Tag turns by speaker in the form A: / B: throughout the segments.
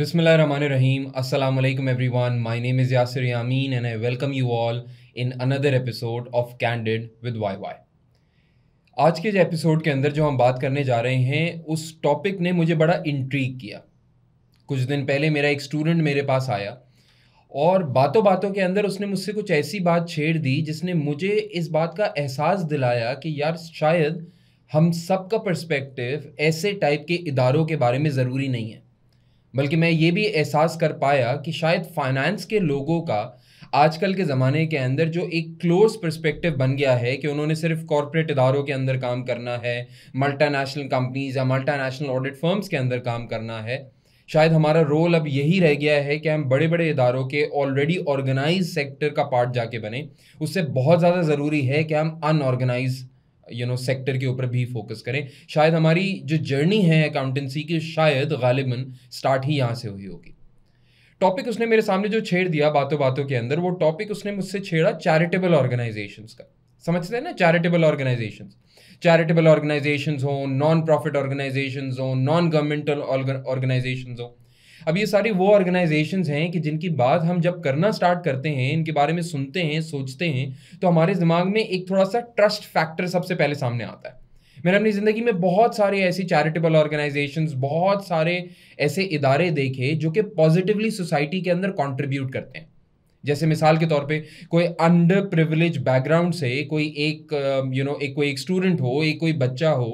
A: Bismillahirrahmanirrahim. Assalamu alaikum everyone. Name is is Yameen and I welcome you all in another episode of candid with Y Y आज के episode के अंदर जो हम बात करने जा रहे हैं उस टॉपिक ने मुझे बड़ा इंट्रीक किया कुछ दिन पहले मेरा एक स्टूडेंट मेरे पास आया और बातों बातों के अंदर उसने मुझसे कुछ ऐसी बात छेड़ दी जिसने मुझे इस बात का एहसास दिलाया कि यार शायद हम सब का पर्सपेक्टिव ऐसे टाइप के इदारों के बारे में ज़रूरी नहीं है बल्कि मैं ये भी एहसास कर पाया कि शायद फाइनेंस के लोगों का आजकल के ज़माने के अंदर जो एक क्लोज पर्सपेक्टिव बन गया है कि उन्होंने सिर्फ कॉरपोरेट इदारों के अंदर काम करना है मल्टानेशनल कंपनीज या मल्टानेशनल ऑडिट फर्म्स के अंदर काम करना है शायद हमारा रोल अब यही रह गया है कि हम बड़े बड़े इदारों के ऑलरेडी ऑर्गेनाइज सेक्टर का पार्ट जाके बने उससे बहुत ज़्यादा ज़रूरी है कि हम अनऑर्गेनाइज यू नो सेक्टर के ऊपर भी फोकस करें शायद हमारी जो जर्नी है अकाउंटेंसी की शायद गालिबन स्टार्ट ही यहाँ से हुई होगी टॉपिक उसने मेरे सामने जो छेड़ दिया बातों बातों के अंदर वो टॉपिक उसने मुझसे छेड़ा चैरिटेबल ऑर्गेनाइजेशन का समझते हैं ना चैरिटेबल ऑर्गेनाइजेशन चैरिटेबल ऑर्गेनाइजेशन हो नॉन प्रॉफिट ऑर्गेनाइजेशन हो नॉन गवर्नमेंटल ऑर्गेनाइजेशन हो अब ये सारी वो ऑर्गेनाइजेशंस हैं कि जिनकी बात हम जब करना स्टार्ट करते हैं इनके बारे में सुनते हैं सोचते हैं तो हमारे दिमाग में एक थोड़ा सा ट्रस्ट फैक्टर सबसे पहले सामने आता है मैंने अपनी ज़िंदगी में बहुत सारे ऐसी चैरिटेबल ऑर्गेनाइजेशन बहुत सारे ऐसे इदारे देखे जो कि पॉजिटिवली सोसाइटी के अंदर कॉन्ट्रीब्यूट करते हैं जैसे मिसाल के तौर पे कोई अंडर प्रिविलेज बैकग्राउंड से कोई एक यू नो एक कोई एक स्टूडेंट हो एक कोई बच्चा हो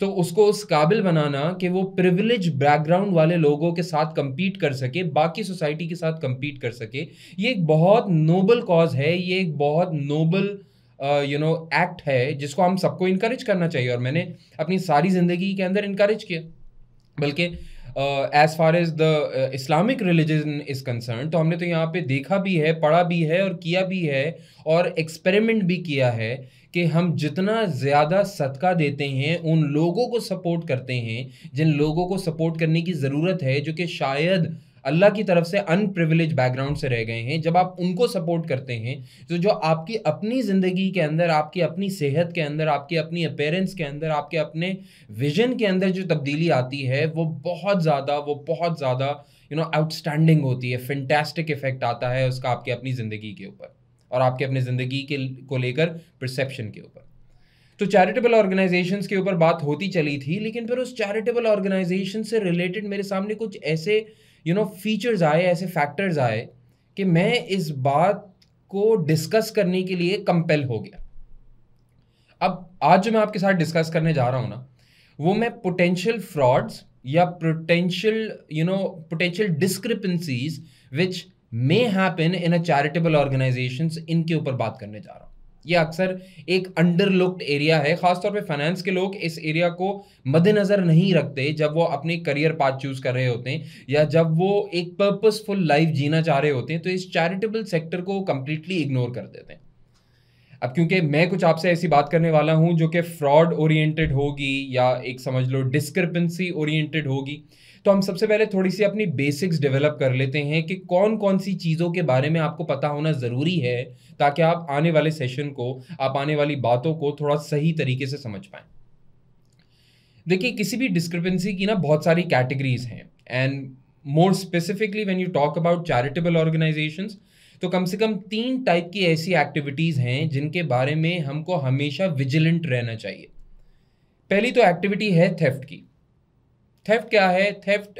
A: तो उसको उस काबिल बनाना कि वो प्रिविलेज बैकग्राउंड वाले लोगों के साथ कम्पीट कर सके बाकी सोसाइटी के साथ कम्पीट कर सके ये एक बहुत नोबल कॉज है ये एक बहुत नोबल यू नो एक्ट है जिसको हम सबको इनक्रेज करना चाहिए और मैंने अपनी सारी ज़िंदगी के अंदर इनक्रेज किया बल्कि as far as the Islamic religion is concern तो हमने तो यहाँ पे देखा भी है पढ़ा भी है और किया भी है और एक्सपेरिमेंट भी किया है कि हम जितना ज़्यादा सदका देते हैं उन लोगों को सपोर्ट करते हैं जिन लोगों को सपोर्ट करने की ज़रूरत है जो कि शायद अल्लाह की तरफ से अनप्रिविलेज बैकग्राउंड से रह गए हैं जब आप उनको सपोर्ट करते हैं तो जो आपकी अपनी ज़िंदगी के अंदर आपकी अपनी सेहत के अंदर आपकी अपनी अपेरेंस के अंदर आपके अपने विजन के अंदर जो तब्दीली आती है वो बहुत ज़्यादा वो बहुत ज़्यादा यू नो आउटस्टैंडिंग होती है फिंटेस्टिक इफेक्ट आता है उसका आपकी अपनी ज़िंदगी के ऊपर और आपके अपने ज़िंदगी के को लेकर परसेप्शन के ऊपर तो चैरिटेबल ऑर्गेनाइजेशन के ऊपर बात होती चली थी लेकिन फिर उस चैरिटेबल ऑर्गेनाइजेशन से रिलेटेड मेरे सामने कुछ ऐसे यू नो फीचर्स आए ऐसे फैक्टर्स आए कि मैं इस बात को डिस्कस करने के लिए कंपेल हो गया अब आज जो मैं आपके साथ डिस्कस करने जा रहा हूँ ना वो मैं पोटेंशियल फ्रॉड्स या potential you know potential discrepancies which may happen in a charitable organisation इनके ऊपर बात करने जा रहा हूँ ये अक्सर एक अंडरलुक्ड एरिया है खासतौर पे फाइनेंस के लोग इस एरिया को मद्देनज़र नहीं रखते जब वो अपने करियर पाथ चूज़ कर रहे होते हैं या जब वो एक पर्पसफुल लाइफ जीना चाह रहे होते हैं तो इस चैरिटेबल सेक्टर को कंप्लीटली इग्नोर कर देते हैं अब क्योंकि मैं कुछ आपसे ऐसी बात करने वाला हूँ जो कि फ्रॉड ओरिएंटेड होगी या एक समझ लो डिस्क्रिपेंसी ओरिएंटेड होगी तो हम सबसे पहले थोड़ी सी अपनी बेसिक्स डेवलप कर लेते हैं कि कौन कौन सी चीज़ों के बारे में आपको पता होना ज़रूरी है ताकि आप आने वाले सेशन को आप आने वाली बातों को थोड़ा सही तरीके से समझ पाएँ देखिए किसी भी डिस्क्रिपेंसी की ना बहुत सारी कैटेगरीज हैं and more specifically when you talk about charitable organisations तो कम से कम तीन टाइप की ऐसी एक्टिविटीज़ हैं जिनके बारे में हमको हमेशा विजिलेंट रहना चाहिए पहली तो एक्टिविटी है थेफ्ट की थेफ्ट क्या है theft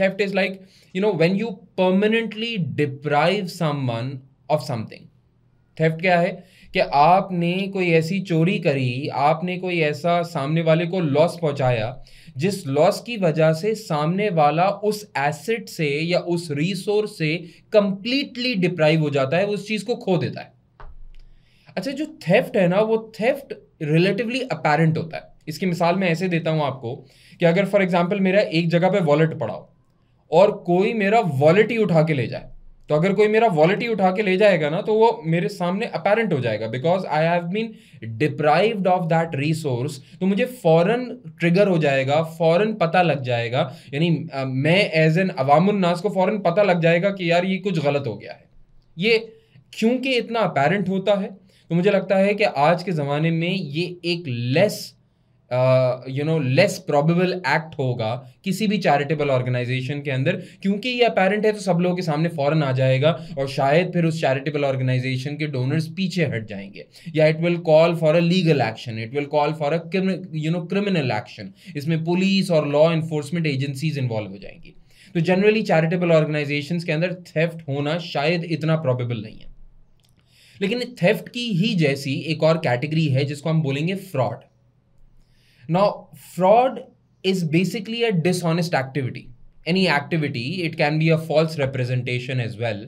A: theft is like you know when you permanently deprive someone of something theft क्या है कि आपने कोई ऐसी चोरी करी आपने कोई ऐसा सामने वाले को लॉस पहुंचाया जिस लॉस की वजह से सामने वाला उस एसेट से या उस रिसोर्स से कंप्लीटली डिप्राइव हो जाता है उस चीज़ को खो देता है अच्छा जो थेफ्ट है ना वो थेफ्ट रिलेटिवली अपेरेंट होता है इसकी मिसाल मैं ऐसे देता हूँ आपको कि अगर फॉर एग्जाम्पल मेरा एक जगह पर वॉलेट पड़ा हो और कोई मेरा वॉलेट ही उठा के ले जाए तो अगर कोई मेरा वॉलेट ही उठा के ले जाएगा ना तो वो मेरे सामने अपेरेंट हो जाएगा because I have been deprived of that resource तो मुझे फॉरन ट्रिगर हो जाएगा फॉरन पता लग जाएगा यानी मैं एज एन अवामनास को फॉरन पता लग जाएगा कि यार ये कुछ गलत हो गया है ये क्योंकि इतना अपेरेंट होता है तो मुझे लगता है कि आज के ज़माने में ये एक less you know less probable act होगा किसी भी चैरिटेबल ऑर्गेनाइजेशन के अंदर क्योंकि ये अपेरेंट है तो सब लोगों के सामने फ़ौरन आ जाएगा और शायद फिर उस चैरिटेबल ऑर्गेनाइजेशन के डोनर्स पीछे हट जाएंगे या it will call for a legal action it will call for a you know criminal action इसमें पुलिस और लॉ इन्फोर्समेंट एजेंसीज इन्वॉल्व हो जाएंगी तो जनरली चैरिटेबल ऑर्गेनाइजेशन के अंदर थेफ्ट होना शायद इतना प्रॉबेबल नहीं है लेकिन थेफ्ट की ही जैसी एक और कैटेगरी है जिसको हम बोलेंगे fraud Now, fraud is basically a dishonest activity. Any activity it can be a false representation as well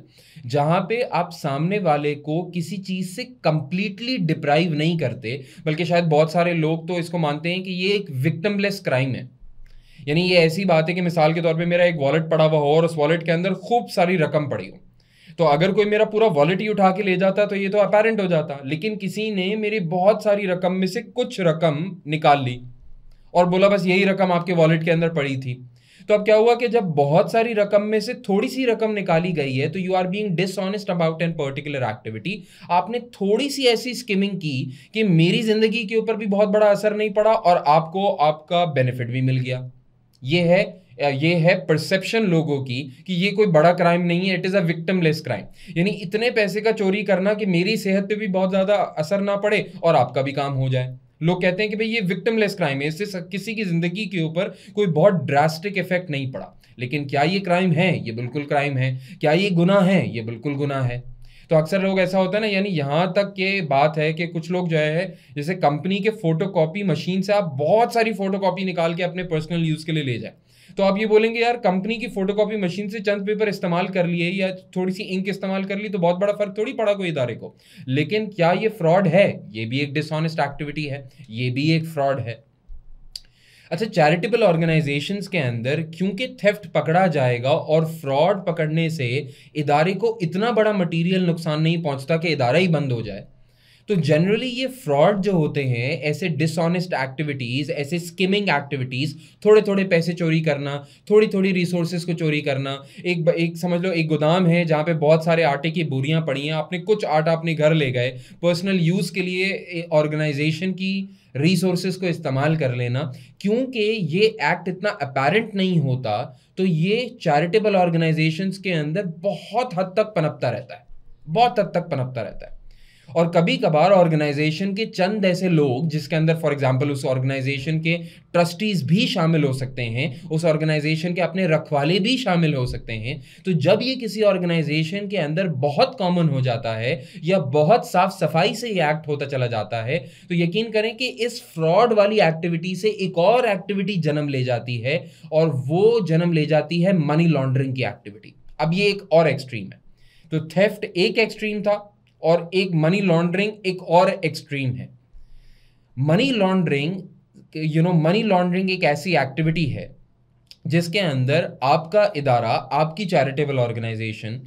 A: जहाँ पे आप सामने वाले को किसी चीज़ से कंप्लीटली डिप्राइव नहीं करते बल्कि शायद बहुत सारे लोग तो इसको मानते हैं कि ये एक विक्टमलेस क्राइम है यानी ये ऐसी बात है कि मिसाल के तौर पे मेरा एक वॉलेट पड़ा हुआ हो और उस वॉलेट के अंदर खूब सारी रकम पड़ी हो तो अगर कोई मेरा पूरा वॉलेट ही उठा के ले जाता तो ये तो अपेरेंट हो जाता लेकिन किसी ने मेरी बहुत सारी रकम में से कुछ रकम निकाल ली और बोला बस यही रकम आपके वॉलेट के अंदर पड़ी थी तो अब क्या हुआ कि जब बहुत सारी रकम में से थोड़ी सी रकम निकाली गई है तो you are being dishonest about an particular activity आपने थोड़ी सी ऐसी स्किमिंग की कि मेरी जिंदगी के ऊपर भी बहुत बड़ा असर नहीं पड़ा और आपको आपका बेनिफिट भी मिल गया ये है ये है परसेप्शन लोगों की कि ये कोई बड़ा क्राइम नहीं है it is a victimless crime यानी इतने पैसे का चोरी करना कि मेरी सेहत पे भी बहुत ज़्यादा असर ना पड़े और आपका भी काम हो जाए लोग कहते हैं कि भाई ये विक्टमलेस क्राइम है इससे किसी की ज़िंदगी के ऊपर कोई बहुत ड्रास्टिक इफेक्ट नहीं पड़ा लेकिन क्या ये क्राइम है ये बिल्कुल क्राइम है क्या ये गुना है ये बिल्कुल गुना है तो अक्सर लोग ऐसा होता है ना यानी यहाँ तक के बात है कि कुछ लोग जो है जैसे कंपनी के फोटो मशीन से आप बहुत सारी फोटो निकाल के अपने पर्सनल यूज़ के लिए ले जाए तो आप ये बोलेंगे यार कंपनी की फोटोकॉपी मशीन से चंद पेपर इस्तेमाल कर लिए या थोड़ी सी इंक इस्तेमाल कर ली तो बहुत बड़ा फर्क थोड़ी पड़ा कोई इदारे को लेकिन क्या ये फ्रॉड है ये भी एक डिसऑनेस्ट एक्टिविटी है ये भी एक फ्रॉड है अच्छा चैरिटेबल ऑर्गेनाइजेशंस के अंदर क्योंकि थेफ्ट पकड़ा जाएगा और फ्रॉड पकड़ने से इदारे को इतना बड़ा मटेरियल नुकसान नहीं पहुंचता कि इदारा ही बंद हो जाए तो जनरली ये फ्रॉड जो होते हैं ऐसे डिसऑनेस्ट एक्टिविटीज़ ऐसे स्किमिंग एक्टिविटीज़ थोड़े थोड़े पैसे चोरी करना थोड़ी थोड़ी रिसोर्सेज को चोरी करना एक एक समझ लो एक गोदाम है जहाँ पे बहुत सारे आटे की बोरियाँ पड़ी हैं आपने कुछ आटा अपने घर ले गए पर्सनल यूज़ के लिए ऑर्गेनाइजेशन की रिसोर्सेज को इस्तेमाल कर लेना क्योंकि ये एक्ट इतना अपेरेंट नहीं होता तो ये चैरिटेबल ऑर्गेनाइजेशंस के अंदर बहुत हद तक पनपता रहता है बहुत हद तक पनपता रहता है और कभी कभार ऑर्गेनाइजेशन के चंद ऐसे लोग जिसके अंदर फॉर एग्जाम्पल उस ऑर्गेनाइजेशन के ट्रस्टीज भी शामिल हो सकते हैं उस ऑर्गेनाइजेशन के अपने रखवाले भी शामिल हो सकते हैं तो जब ये किसी ऑर्गेनाइजेशन के अंदर बहुत कॉमन हो जाता है या बहुत साफ सफाई से ये एक्ट होता चला जाता है तो यकीन करें कि इस फ्रॉड वाली एक्टिविटी से एक और एक्टिविटी जन्म ले जाती है और वो जन्म ले जाती है मनी लॉन्ड्रिंग की एक्टिविटी अब ये एक और एक्सट्रीम है तो थेफ्ट एक एक्सट्रीम था और एक मनी लॉन्ड्रिंग एक और एक्सट्रीम है money laundering you know money laundering एक ऐसी एक्टिविटी है जिसके अंदर आपका इदारा आपकी चैरिटेबल ऑर्गेनाइजेशन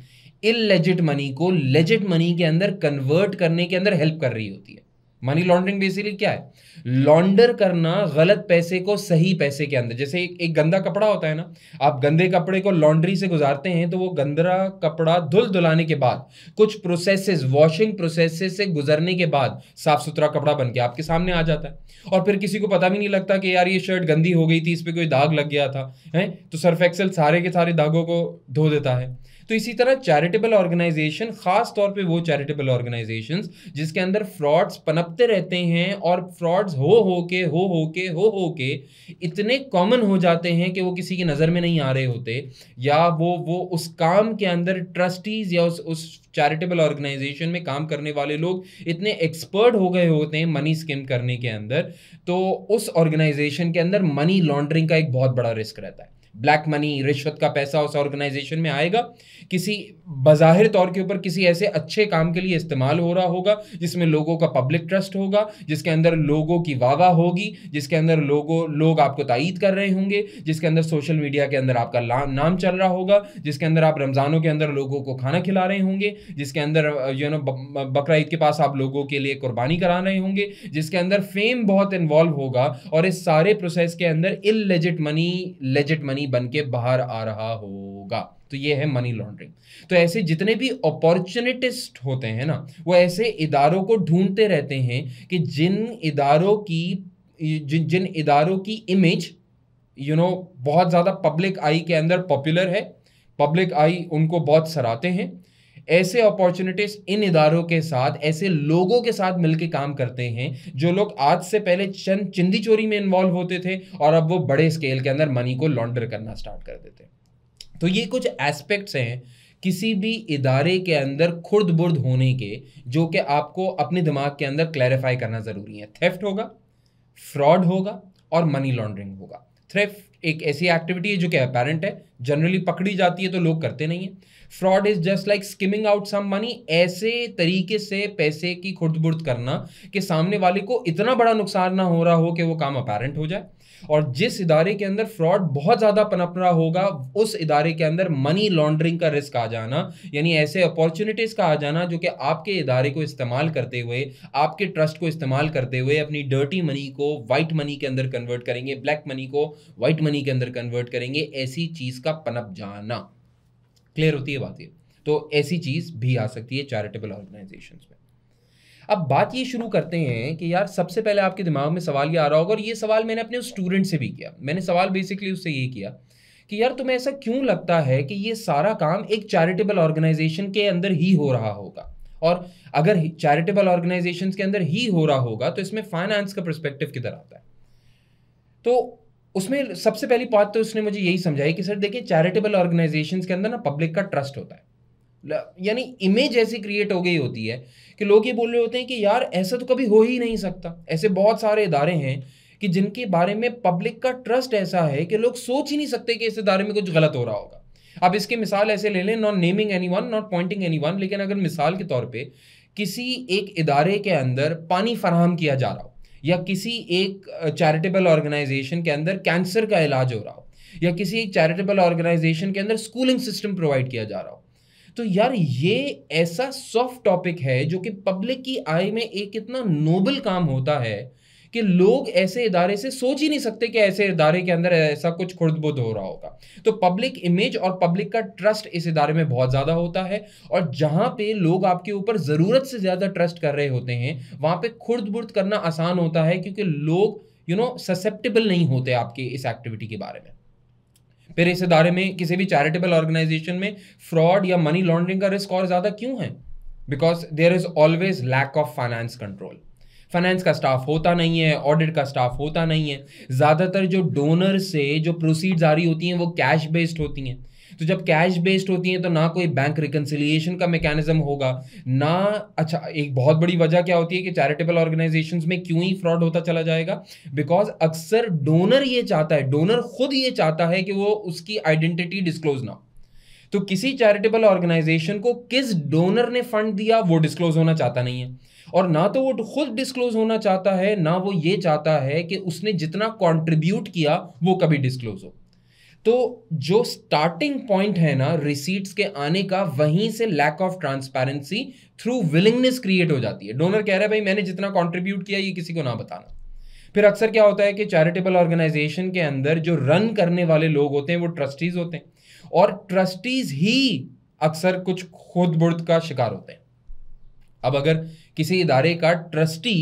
A: इलेजिट मनी को लेजिट मनी के अंदर कन्वर्ट करने के अंदर हेल्प कर रही होती है मनी लॉन्ड्रिंग बेसिकली क्या है लॉन्डर करना गलत पैसे को सही पैसे के अंदर जैसे एक, एक गंदा कपड़ा होता है ना आप गंदे कपड़े को लॉन्ड्री से गुजारते हैं तो वो गंदा कपड़ा धुल धुलाने के बाद कुछ प्रोसेसेस वॉशिंग प्रोसेसेस से गुजरने के बाद साफ सुथरा कपड़ा बन के आपके सामने आ जाता है और फिर किसी को पता भी नहीं लगता कि यार ये शर्ट गंदी हो गई थी इस पर कोई दाग लग गया था है तो सर्फ एक्सल सारे के सारे दागों को धो देता है तो इसी तरह चैरिटेबल ऑर्गेनाइजेशन खास तौर पे वो चैरिटेबल ऑर्गेनाइजेशंस जिसके अंदर फ्रॉड्स पनपते रहते हैं और फ्रॉड्स हो हो के हो हो के हो हो के इतने कॉमन हो जाते हैं कि वो किसी की नज़र में नहीं आ रहे होते या वो वो उस काम के अंदर ट्रस्टीज़ या उस उस चैरिटेबल ऑर्गेनाइजेशन में काम करने वाले लोग इतने एक्सपर्ट हो गए होते हैं मनी स्किम करने के अंदर तो उस ऑर्गेनाइजेशन के अंदर मनी लॉन्ड्रिंग का एक बहुत बड़ा रिस्क रहता है ब्लैक मनी रिश्वत का पैसा उस ऑर्गेनाइजेशन में आएगा किसी बाहिर तौर के ऊपर किसी ऐसे अच्छे काम के लिए इस्तेमाल हो रहा होगा जिसमें लोगों का पब्लिक ट्रस्ट होगा जिसके अंदर लोगों की वाह होगी जिसके अंदर लोगों लोग आपको तायद कर रहे होंगे जिसके अंदर सोशल मीडिया के अंदर आपका नाम चल रहा होगा जिसके अंदर आप रमज़ानों के अंदर लोगों को खाना खिला रहे होंगे जिसके अंदर यू नो बकर के पास आप लोगों के लिए कुर्बानी करा रहे होंगे जिसके अंदर फेम बहुत इन्वॉल्व होगा और इस सारे प्रोसेस के अंदर illegit money legit money money बन के बाहर आ रहा होगा तो ये है मनी लॉन्ड्रिंग तो ऐसे जितने भी अपॉर्चुनिटिस्ट होते हैं ना वो ऐसे इदारों को ढूंढते रहते हैं कि जिन इदारों की जिन जिन इदारों की इमेज यू नो बहुत ज़्यादा पब्लिक आई के अंदर पॉपुलर है पब्लिक आई उनको बहुत सराहते हैं ऐसे अपॉर्चुनिटीज इन इदारों के साथ ऐसे लोगों के साथ मिलकर काम करते हैं जो लोग आज से पहले चंद चिंदी चोरी में इन्वॉल्व होते थे और अब वो बड़े स्केल के अंदर मनी को लॉन्डर करना स्टार्ट कर देते तो ये कुछ एस्पेक्ट्स हैं किसी भी इदारे के अंदर खुर्द बुर्द होने के जो कि आपको अपने दिमाग के अंदर क्लैरिफाई करना ज़रूरी है थेफ्ट होगा फ्रॉड होगा और मनी लॉन्ड्रिंग होगा थ्रेफ्ट एक ऐसी एक्टिविटी है जो कि अपेरेंट है जनरली पकड़ी जाती है तो लोग करते नहीं हैं fraud is just like skimming out some money ऐसे तरीके से पैसे की खुर्दबुर्द करना कि सामने वाले को इतना बड़ा नुकसान ना हो रहा हो कि वो काम अपेरेंट हो जाए और जिस इदारे के अंदर फ्रॉड बहुत ज़्यादा पनप रहा होगा उस इदारे के अंदर मनी लॉन्ड्रिंग का रिस्क आ जाना यानी ऐसे अपॉर्चुनिटीज़ का आ जाना जो कि आपके इदारे को इस्तेमाल करते हुए आपके ट्रस्ट को इस्तेमाल करते हुए अपनी डर्टी मनी को वाइट मनी के अंदर कन्वर्ट करेंगे ब्लैक मनी को वाइट मनी के अंदर कन्वर्ट करेंगे ऐसी चीज़ का पनप जाना क्लियर होती है बात ये तो ऐसी चीज़ भी आ सकती है चैरिटेबल ऑर्गेनाइजेशन में अब बात ये शुरू करते हैं कि यार सबसे पहले आपके दिमाग में सवाल ये आ रहा होगा और ये सवाल मैंने अपने स्टूडेंट से भी किया मैंने सवाल बेसिकली उससे ये किया कि यार तुम्हें ऐसा क्यों लगता है कि ये सारा काम एक चैरिटेबल ऑर्गेनाइजेशन के अंदर ही हो रहा होगा और अगर चैरिटेबल ऑर्गेनाइजेशन के अंदर ही हो रहा होगा तो इसमें फाइनेंस का परस्पेक्टिव किधर आता है तो उसमें सबसे पहली बात तो उसने मुझे यही समझाई कि सर देखिए चैरिटेबल ऑर्गेनाइजेशंस के अंदर ना पब्लिक का ट्रस्ट होता है यानी इमेज ऐसी क्रिएट हो गई होती है कि लोग ये बोल रहे होते हैं कि यार ऐसा तो कभी हो ही नहीं सकता ऐसे बहुत सारे इदारे हैं कि जिनके बारे में पब्लिक का ट्रस्ट ऐसा है कि लोग सोच ही नहीं सकते कि इस इदारे में कुछ गलत हो रहा होगा अब इसकी मिसाल ऐसे ले लें not naming any one not pointing any one लेकिन अगर मिसाल के तौर पर किसी एक इदारे के अंदर पानी फराहम किया जा रहा हो या किसी एक चैरिटेबल ऑर्गेनाइजेशन के अंदर कैंसर का इलाज हो रहा हो या किसी एक चैरिटेबल ऑर्गेनाइजेशन के अंदर स्कूलिंग सिस्टम प्रोवाइड किया जा रहा हो तो यार ये ऐसा सॉफ्ट टॉपिक है जो कि पब्लिक की आई में एक इतना नोबल काम होता है कि लोग ऐसे इदारे से सोच ही नहीं सकते कि ऐसे इदारे के अंदर ऐसा कुछ खुर्दबुद हो रहा होगा तो पब्लिक इमेज और पब्लिक का ट्रस्ट इस इदारे में बहुत ज़्यादा होता है और जहाँ पे लोग आपके ऊपर ज़रूरत से ज़्यादा ट्रस्ट कर रहे होते हैं वहाँ पे खुर्दबुर्द करना आसान होता है क्योंकि लोग यू नो ससेप्टेबल नहीं होते आपके इस एक्टिविटी के बारे में फिर इस इदारे में किसी भी चैरिटेबल ऑर्गेनाइजेशन में फ्रॉड या मनी लॉन्ड्रिंग का रिस्क और ज़्यादा क्यों है because there is always lack of finance control finance का स्टाफ होता नहीं है ऑडिट का स्टाफ होता नहीं है ज़्यादातर जो डोनर से जो प्रोसीड्स आ रही होती हैं वो कैश बेस्ड होती हैं तो जब कैश बेस्ड होती हैं तो ना कोई बैंक रिकनसिलियेशन का मैकेनिज्म होगा ना अच्छा एक बहुत बड़ी वजह क्या होती है कि चैरिटेबल ऑर्गेनाइजेशन में क्यों ही फ्रॉड होता चला जाएगा बिकॉज अक्सर डोनर ये चाहता है डोनर खुद ये चाहता है कि वो उसकी आइडेंटिटी डिस्क्लोज ना तो किसी चैरिटेबल ऑर्गेनाइजेशन को किस डोनर ने फंड दिया वो डिस्क्लोज होना चाहता नहीं है और ना तो वो खुद डिस्क्लोज होना चाहता है ना वो ये चाहता है कि उसने जितना कॉन्ट्रीब्यूट किया वो कभी डिस्क्लोज हो तो जो स्टार्टिंग पॉइंट है ना रिसीट्स के आने का वहीं से lack of transparency through willingness create हो जाती है डोनर कह रहा है भाई मैंने जितना कॉन्ट्रीब्यूट किया ये किसी को ना बताना फिर अक्सर क्या होता है कि चैरिटेबल ऑर्गेनाइजेशन के अंदर जो रन करने वाले लोग होते हैं वो ट्रस्टीज होते हैं और ट्रस्टीज ही अक्सर कुछ खुद बुर्द का शिकार होते हैं अब अगर किसी इदारे का ट्रस्टी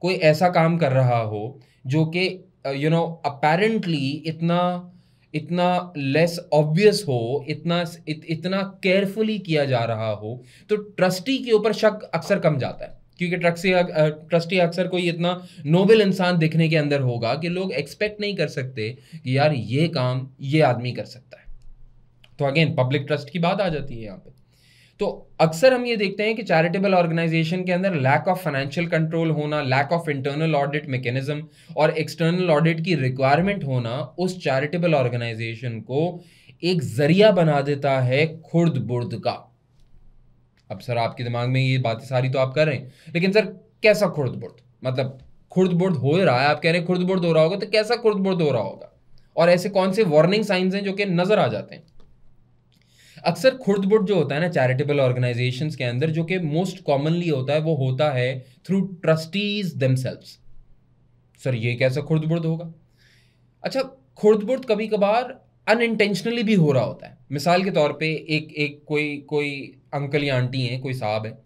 A: कोई ऐसा काम कर रहा हो जो कि यू नो अपेरेंटली इतना इतना लेस ऑब्वियस हो इतना इत, इतना केयरफुली किया जा रहा हो तो ट्रस्टी के ऊपर शक अक्सर कम जाता है क्योंकि ट्रस्टी ट्रस्टी uh, अक्सर कोई इतना नोबल इंसान दिखने के अंदर होगा कि लोग एक्सपेक्ट नहीं कर सकते कि यार ये काम ये आदमी कर सकता है तो अगेन पब्लिक ट्रस्ट की बात आ जाती है यहाँ पे तो अक्सर हम ये देखते हैं कि चैरिटेबल ऑर्गेनाइजेशन के अंदर लैक ऑफ फाइनेंशियल कंट्रोल होना lack of internal audit mechanism और एक्सटर्नल ऑडिट की रिक्वायरमेंट होना उस चैरिटेबल ऑर्गेनाइजेशन को एक जरिया बना देता है खुर्द बुर्द का अब सर आपके दिमाग में ये बातें सारी तो आप कर रहे हैं लेकिन सर कैसा खुर्द बुर्द मतलब खुर्द बुर्द हो रहा है आप कह रहे हैं खुर्द बुर्द हो रहा होगा तो कैसा खुर्द बुर्द हो रहा होगा और ऐसे कौन से वार्निंग साइंस हैं जो कि नज़र आ जाते हैं अक्सर खुर्द बुर्द जो होता है ना चैरिटेबल ऑर्गेनाइजेशन के अंदर जो कि मोस्ट कॉमनली होता है वो होता है थ्रू ट्रस्टीज दमसेल्व्स सर ये कैसा खुर्द बुर्द होगा अच्छा खुर्द बुर्द कभी कभार अनइंटेंशनली भी हो रहा होता है मिसाल के तौर पे एक एक कोई कोई अंकल या आंटी हैं कोई साहब है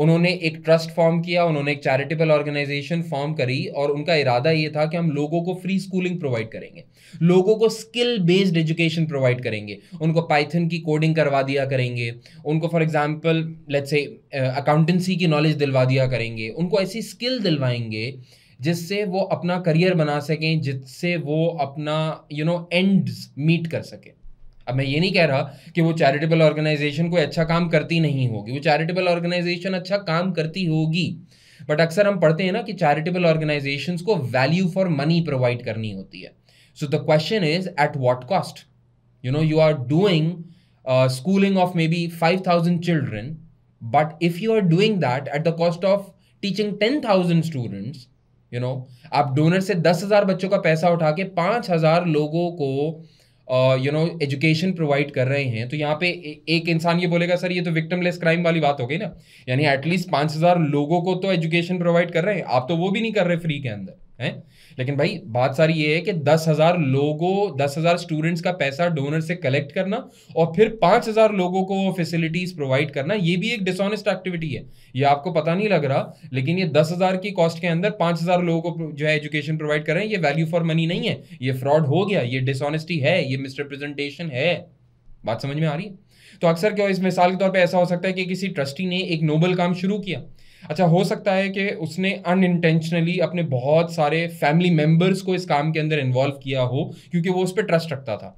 A: उन्होंने एक ट्रस्ट फॉर्म किया उन्होंने एक चैरिटेबल ऑर्गेनाइजेशन फॉर्म करी और उनका इरादा ये था कि हम लोगों को फ्री स्कूलिंग प्रोवाइड करेंगे लोगों को स्किल बेस्ड एजुकेशन प्रोवाइड करेंगे उनको पाइथन की कोडिंग करवा दिया करेंगे उनको फॉर एग्जाम्पल लेट से अकाउंटेंसी की नॉलेज दिलवा दिया करेंगे उनको ऐसी स्किल दिलवाएंगे जिससे वो अपना करियर बना सकें जिससे वो अपना यू नो एंड्स मीट कर सकें अब मैं ये नहीं कह रहा कि वो चैरिटेबल ऑर्गेनाइजेशन कोई अच्छा काम करती नहीं होगी वो चैरिटेबल ऑर्गेनाइजेशन अच्छा काम करती होगी बट अक्सर हम पढ़ते हैं ना कि चैरिटेबल ऑर्गेनाइजेशन को वैल्यू फॉर मनी प्रोवाइड करनी होती है so the question is at what cost you know you are doing schooling of maybe five thousand children but if you are doing that at the cost of teaching ten thousand students you know आप donor से दस हजार बच्चों का पैसा उठा के पांच हजार लोगों को uh, you know education provide कर रहे हैं तो यहाँ पे एक इंसान ये बोलेगा सर ये तो विक्टमलेस क्राइम वाली बात हो गई ना यानी एटलीस्ट पाँच हज़ार लोगों को तो एजुकेशन प्रोवाइड कर रहे हैं आप तो वो भी नहीं कर रहे फ्री के अंदर है लेकिन भाई बात सारी ये है कि दस हजार लोगों दस हजार स्टूडेंट्स का पैसा डोनर से कलेक्ट करना और फिर पांच हजार लोगों को फैसिलिटीज प्रोवाइड करना ये भी एक डिसऑनेस्ट एक्टिविटी है ये आपको पता नहीं लग रहा लेकिन ये दस हजार की कॉस्ट के अंदर पांच हजार लोगों को जो है एजुकेशन प्रोवाइड कर रहे हैं ये वैल्यू फॉर मनी नहीं है ये फ्रॉड हो गया ये डिसऑनेस्टी है ये मिसरिप्रेजेंटेशन है बात समझ में आ रही है तो अक्सर क्यों इस मिसाल के तौर पर ऐसा हो सकता है कि किसी ट्रस्टी ने एक नोबल काम शुरू किया अच्छा हो सकता है कि उसने अनइंटेंशनली अपने बहुत सारे फैमिली मेम्बर्स को इस काम के अंदर इन्वॉल्व किया हो क्योंकि वो उस पर ट्रस्ट रखता था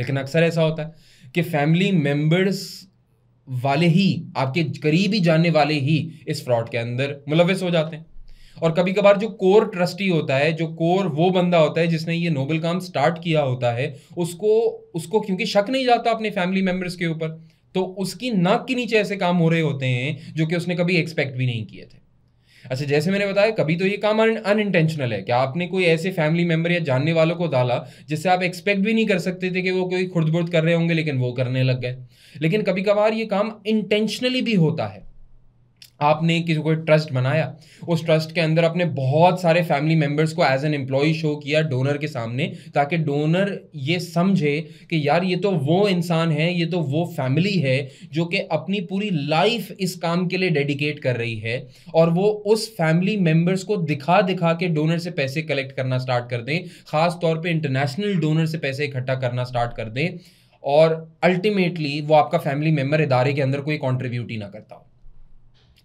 A: लेकिन अक्सर ऐसा होता है कि फैमिली मेम्बर्स वाले ही आपके करीबी जानने वाले ही इस फ्रॉड के अंदर मुलविस हो जाते हैं और कभी कभार जो कोर ट्रस्टी होता है जो कोर वो बंदा होता है जिसने ये नोबल काम स्टार्ट किया होता है उसको उसको क्योंकि शक नहीं जाता अपने फैमिली मेम्बर्स के ऊपर तो उसकी नाक के नीचे ऐसे काम हो रहे होते हैं जो कि उसने कभी एक्सपेक्ट भी नहीं किए थे अच्छा जैसे मैंने बताया कभी तो ये काम अनइंटेंशनल है कि आपने कोई ऐसे फैमिली मेंबर या जानने वालों को डाला जिससे आप एक्सपेक्ट भी नहीं कर सकते थे कि वो कोई खुर्द बुर्द कर रहे होंगे लेकिन वो करने लग गए लेकिन कभी कभार ये काम इंटेंशनली भी होता है आपने किसी को ट्रस्ट बनाया उस ट्रस्ट के अंदर आपने बहुत सारे फैमिली मेम्बर्स को एज एन एम्प्लॉई शो किया डोनर के सामने ताकि डोनर ये समझे कि यार ये तो वो इंसान है ये तो वो फैमिली है जो कि अपनी पूरी लाइफ इस काम के लिए डेडिकेट कर रही है और वो उस फैमिली मेम्बर्स को दिखा दिखा के डोनर से पैसे कलेक्ट करना स्टार्ट कर दें ख़ास तौर पर इंटरनेशनल डोनर से पैसे इकट्ठा करना स्टार्ट कर दें और अल्टीमेटली वो आपका फैमिली मेम्बर इदारे के अंदर कोई कॉन्ट्रीब्यूट ही ना करता हो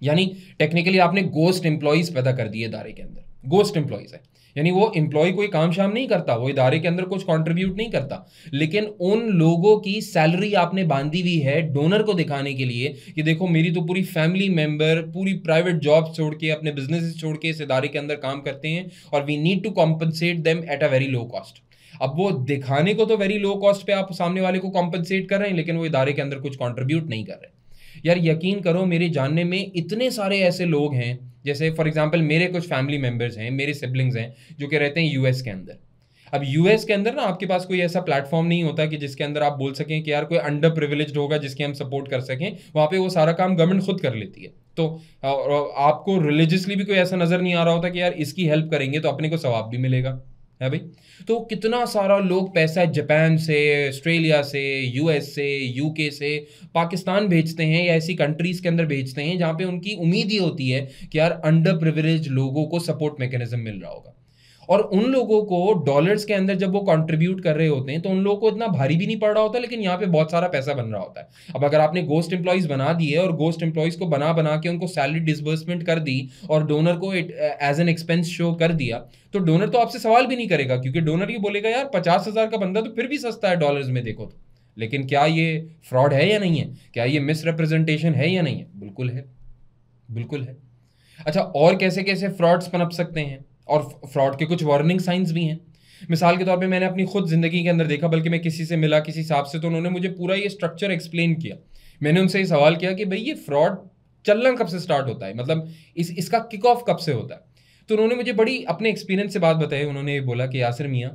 A: यानी टेक्निकली आपने गोस्ट एम्प्लॉयज़ पैदा कर दिए इदारे के अंदर गोस्ट एम्प्लॉयज़ है यानी वो एम्प्लॉय कोई काम शाम नहीं करता वो इदारे के अंदर कुछ कंट्रीब्यूट नहीं करता लेकिन उन लोगों की सैलरी आपने बांधी हुई है डोनर को दिखाने के लिए कि देखो मेरी तो पूरी फैमिली मेंबर पूरी प्राइवेट जॉब छोड़ के अपने बिजनेस छोड़ के इस इदारे के अंदर काम करते हैं और we need to compensate them at a very low cost अब वो दिखाने को तो वेरी लो कॉस्ट पे आप सामने वाले को कॉम्पनसेट कर रहे हैं लेकिन वो इदारे के अंदर कुछ कॉन्ट्रीब्यूट नहीं कर रहे यार यकीन करो मेरे जानने में इतने सारे ऐसे लोग हैं जैसे फॉर एग्जाम्पल मेरे कुछ फैमिली मेम्बर्स हैं मेरे सिबलिंग्स हैं जो कि रहते हैं यूएस के अंदर अब यूएस के अंदर ना आपके पास कोई ऐसा प्लेटफॉर्म नहीं होता कि जिसके अंदर आप बोल सकें कि यार कोई अंडर प्रिविलेज होगा जिसके हम सपोर्ट कर सकें वहाँ पे वो सारा काम गवर्नमेंट खुद कर लेती है तो आपको रिलीजियसली भी कोई ऐसा नज़र नहीं आ रहा होता कि यार इसकी हेल्प करेंगे तो अपने को सवाब भी मिलेगा है भाई तो कितना सारा लोग पैसा जापान से ऑस्ट्रेलिया से यूएस से यूके से पाकिस्तान भेजते हैं या ऐसी कंट्रीज़ के अंदर भेजते हैं जहां पे उनकी उम्मीद ही होती है कि यार अंडर प्रिविलेज लोगों को सपोर्ट मैकेनिज्म मिल रहा होगा और उन लोगों को डॉलर्स के अंदर जब वो कंट्रीब्यूट कर रहे होते हैं तो उन लोगों को इतना भारी भी नहीं पड़ रहा होता लेकिन यहाँ पे बहुत सारा पैसा बन रहा होता है अब अगर आपने गोस्ट एम्प्लॉयज बना दिए और गोस्ट एम्प्लॉयज को बना बना के उनको सैलरी डिसबर्समेंट कर दी और डोनर को एज एन एक्सपेंस शो कर दिया तो डोनर तो आपसे सवाल भी नहीं करेगा क्योंकि डोनर ये बोलेगा यार पचास हजार का बंदा तो फिर भी सस्ता है डॉलर्स में देखो तो लेकिन क्या ये फ्रॉड है या नहीं है क्या ये मिसरिप्रेजेंटेशन है या नहीं है बिल्कुल है बिल्कुल है अच्छा और कैसे कैसे फ्रॉड्स पनप सकते हैं और फ्रॉड के कुछ वार्निंग साइंस भी हैं मिसाल के तौर पे मैंने अपनी खुद ज़िंदगी के अंदर देखा बल्कि मैं किसी से मिला किसी हिसाब से तो उन्होंने मुझे पूरा ये स्ट्रक्चर एक्सप्लेन किया मैंने उनसे ये सवाल किया कि भाई ये फ्रॉड चलना कब से स्टार्ट होता है मतलब इस इसका किक ऑफ कब से होता है तो उन्होंने मुझे बड़ी अपने एक्सपीरियंस से बात बताई उन्होंने ये बोला कि यासिर मियाँ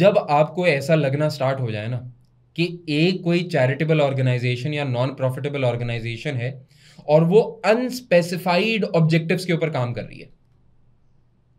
A: जब आपको ऐसा लगना स्टार्ट हो जाए ना कि एक कोई चैरिटेबल ऑर्गेनाइजेशन या नॉन प्रॉफिटेबल ऑर्गेनाइजेशन है और वो अनस्पेसिफाइड ऑब्जेक्टिव्स के ऊपर काम कर रही है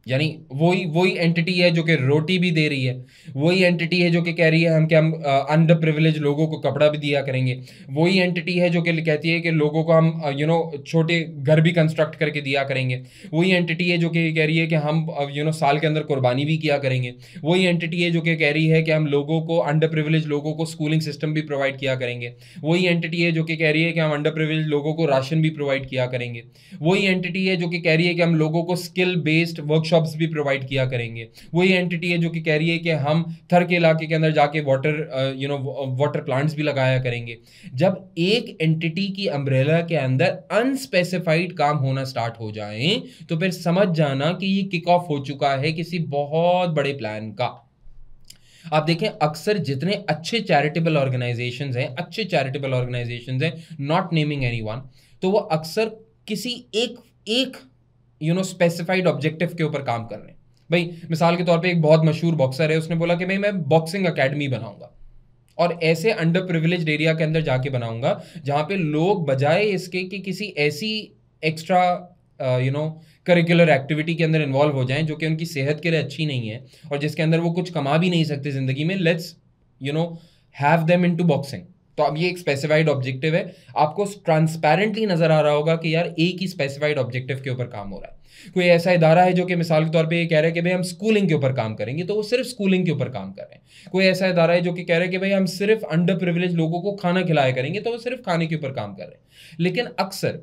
A: यानी वही वही एंटिटी है जो कि रोटी भी दे रही है वही एंटिटी है जो कि कह रही है हम कि हम अंडर प्रिविलेज लोगों को कपड़ा भी दिया करेंगे वही एंटिटी है जो कि कहती है कि लोगों को हम यू नो छोटे घर भी कंस्ट्रक्ट करके दिया करेंगे वही एंटिटी है जो कि कह रही है कि हम यू नो साल के अंदर कुर्बानी भी किया करेंगे वही एंटिटी है जो कि कह रही है कि हम लोगों को अंडर प्रिविलेज लोगों को स्कूलिंग सिस्टम भी प्रोवाइड किया करेंगे वही एंटिटी है जो कि कह रही है कि हम अंडर प्रिविलेज लोगों को राशन भी प्रोवाइड किया करेंगे वही एंटिटी है जो कि कह रही है कि हम लोगों को स्किल बेस्ड वर्कशॉप वर्कशॉप्स भी प्रोवाइड किया करेंगे वही एंटिटी है जो कि कह रही है कि हम थर के इलाके के अंदर जाके water you know water plants भी लगाया करेंगे जब एक एंटिटी की अम्ब्रेला के अंदर अनस्पेसिफाइड काम होना स्टार्ट हो जाए तो फिर समझ जाना कि ये किक ऑफ हो चुका है किसी बहुत बड़े प्लान का आप देखें अक्सर जितने अच्छे चैरिटेबल ऑर्गेनाइजेशन हैं अच्छे चैरिटेबल ऑर्गेनाइजेशन हैं नॉट नेमिंग एनी तो वो अक्सर किसी एक एक यू नो स्पेसिफाइड ऑब्जेक्टिव के ऊपर काम कर रहे हैं भाई मिसाल के तौर पे एक बहुत मशहूर बॉक्सर है उसने बोला कि भाई मैं बॉक्सिंग अकेडमी बनाऊंगा और ऐसे अंडर प्रिविलेज एरिया के अंदर जाके बनाऊंगा जहाँ पे लोग बजाय इसके कि किसी ऐसी extra you know curricular activity के अंदर इन्वॉल्व हो जाएं जो कि उनकी सेहत के लिए अच्छी नहीं है और जिसके अंदर वो कुछ कमा भी नहीं सकते ज़िंदगी में let's you know have them into boxing तो अब ये एक स्पेसिफाइड ऑब्जेक्टिव है आपको ट्रांसपेरेंटली नज़र आ रहा होगा कि यार एक ही स्पेसिफाइड ऑब्जेक्टिव के ऊपर काम हो रहा है कोई ऐसा इदारा है जो कि मिसाल के तौर पे ये कह रहे हैं कि भाई हम स्कूलिंग के ऊपर काम करेंगे तो वो सिर्फ स्कूलिंग के ऊपर काम कर रहे हैं कोई ऐसा इदारा है जो कि कह रहे हैं कि भाई हम सिर्फ अंडर प्रिविलेज लोगों को खाना खिलाया करेंगे तो वो सिर्फ खाने के ऊपर काम कर रहे हैं लेकिन अक्सर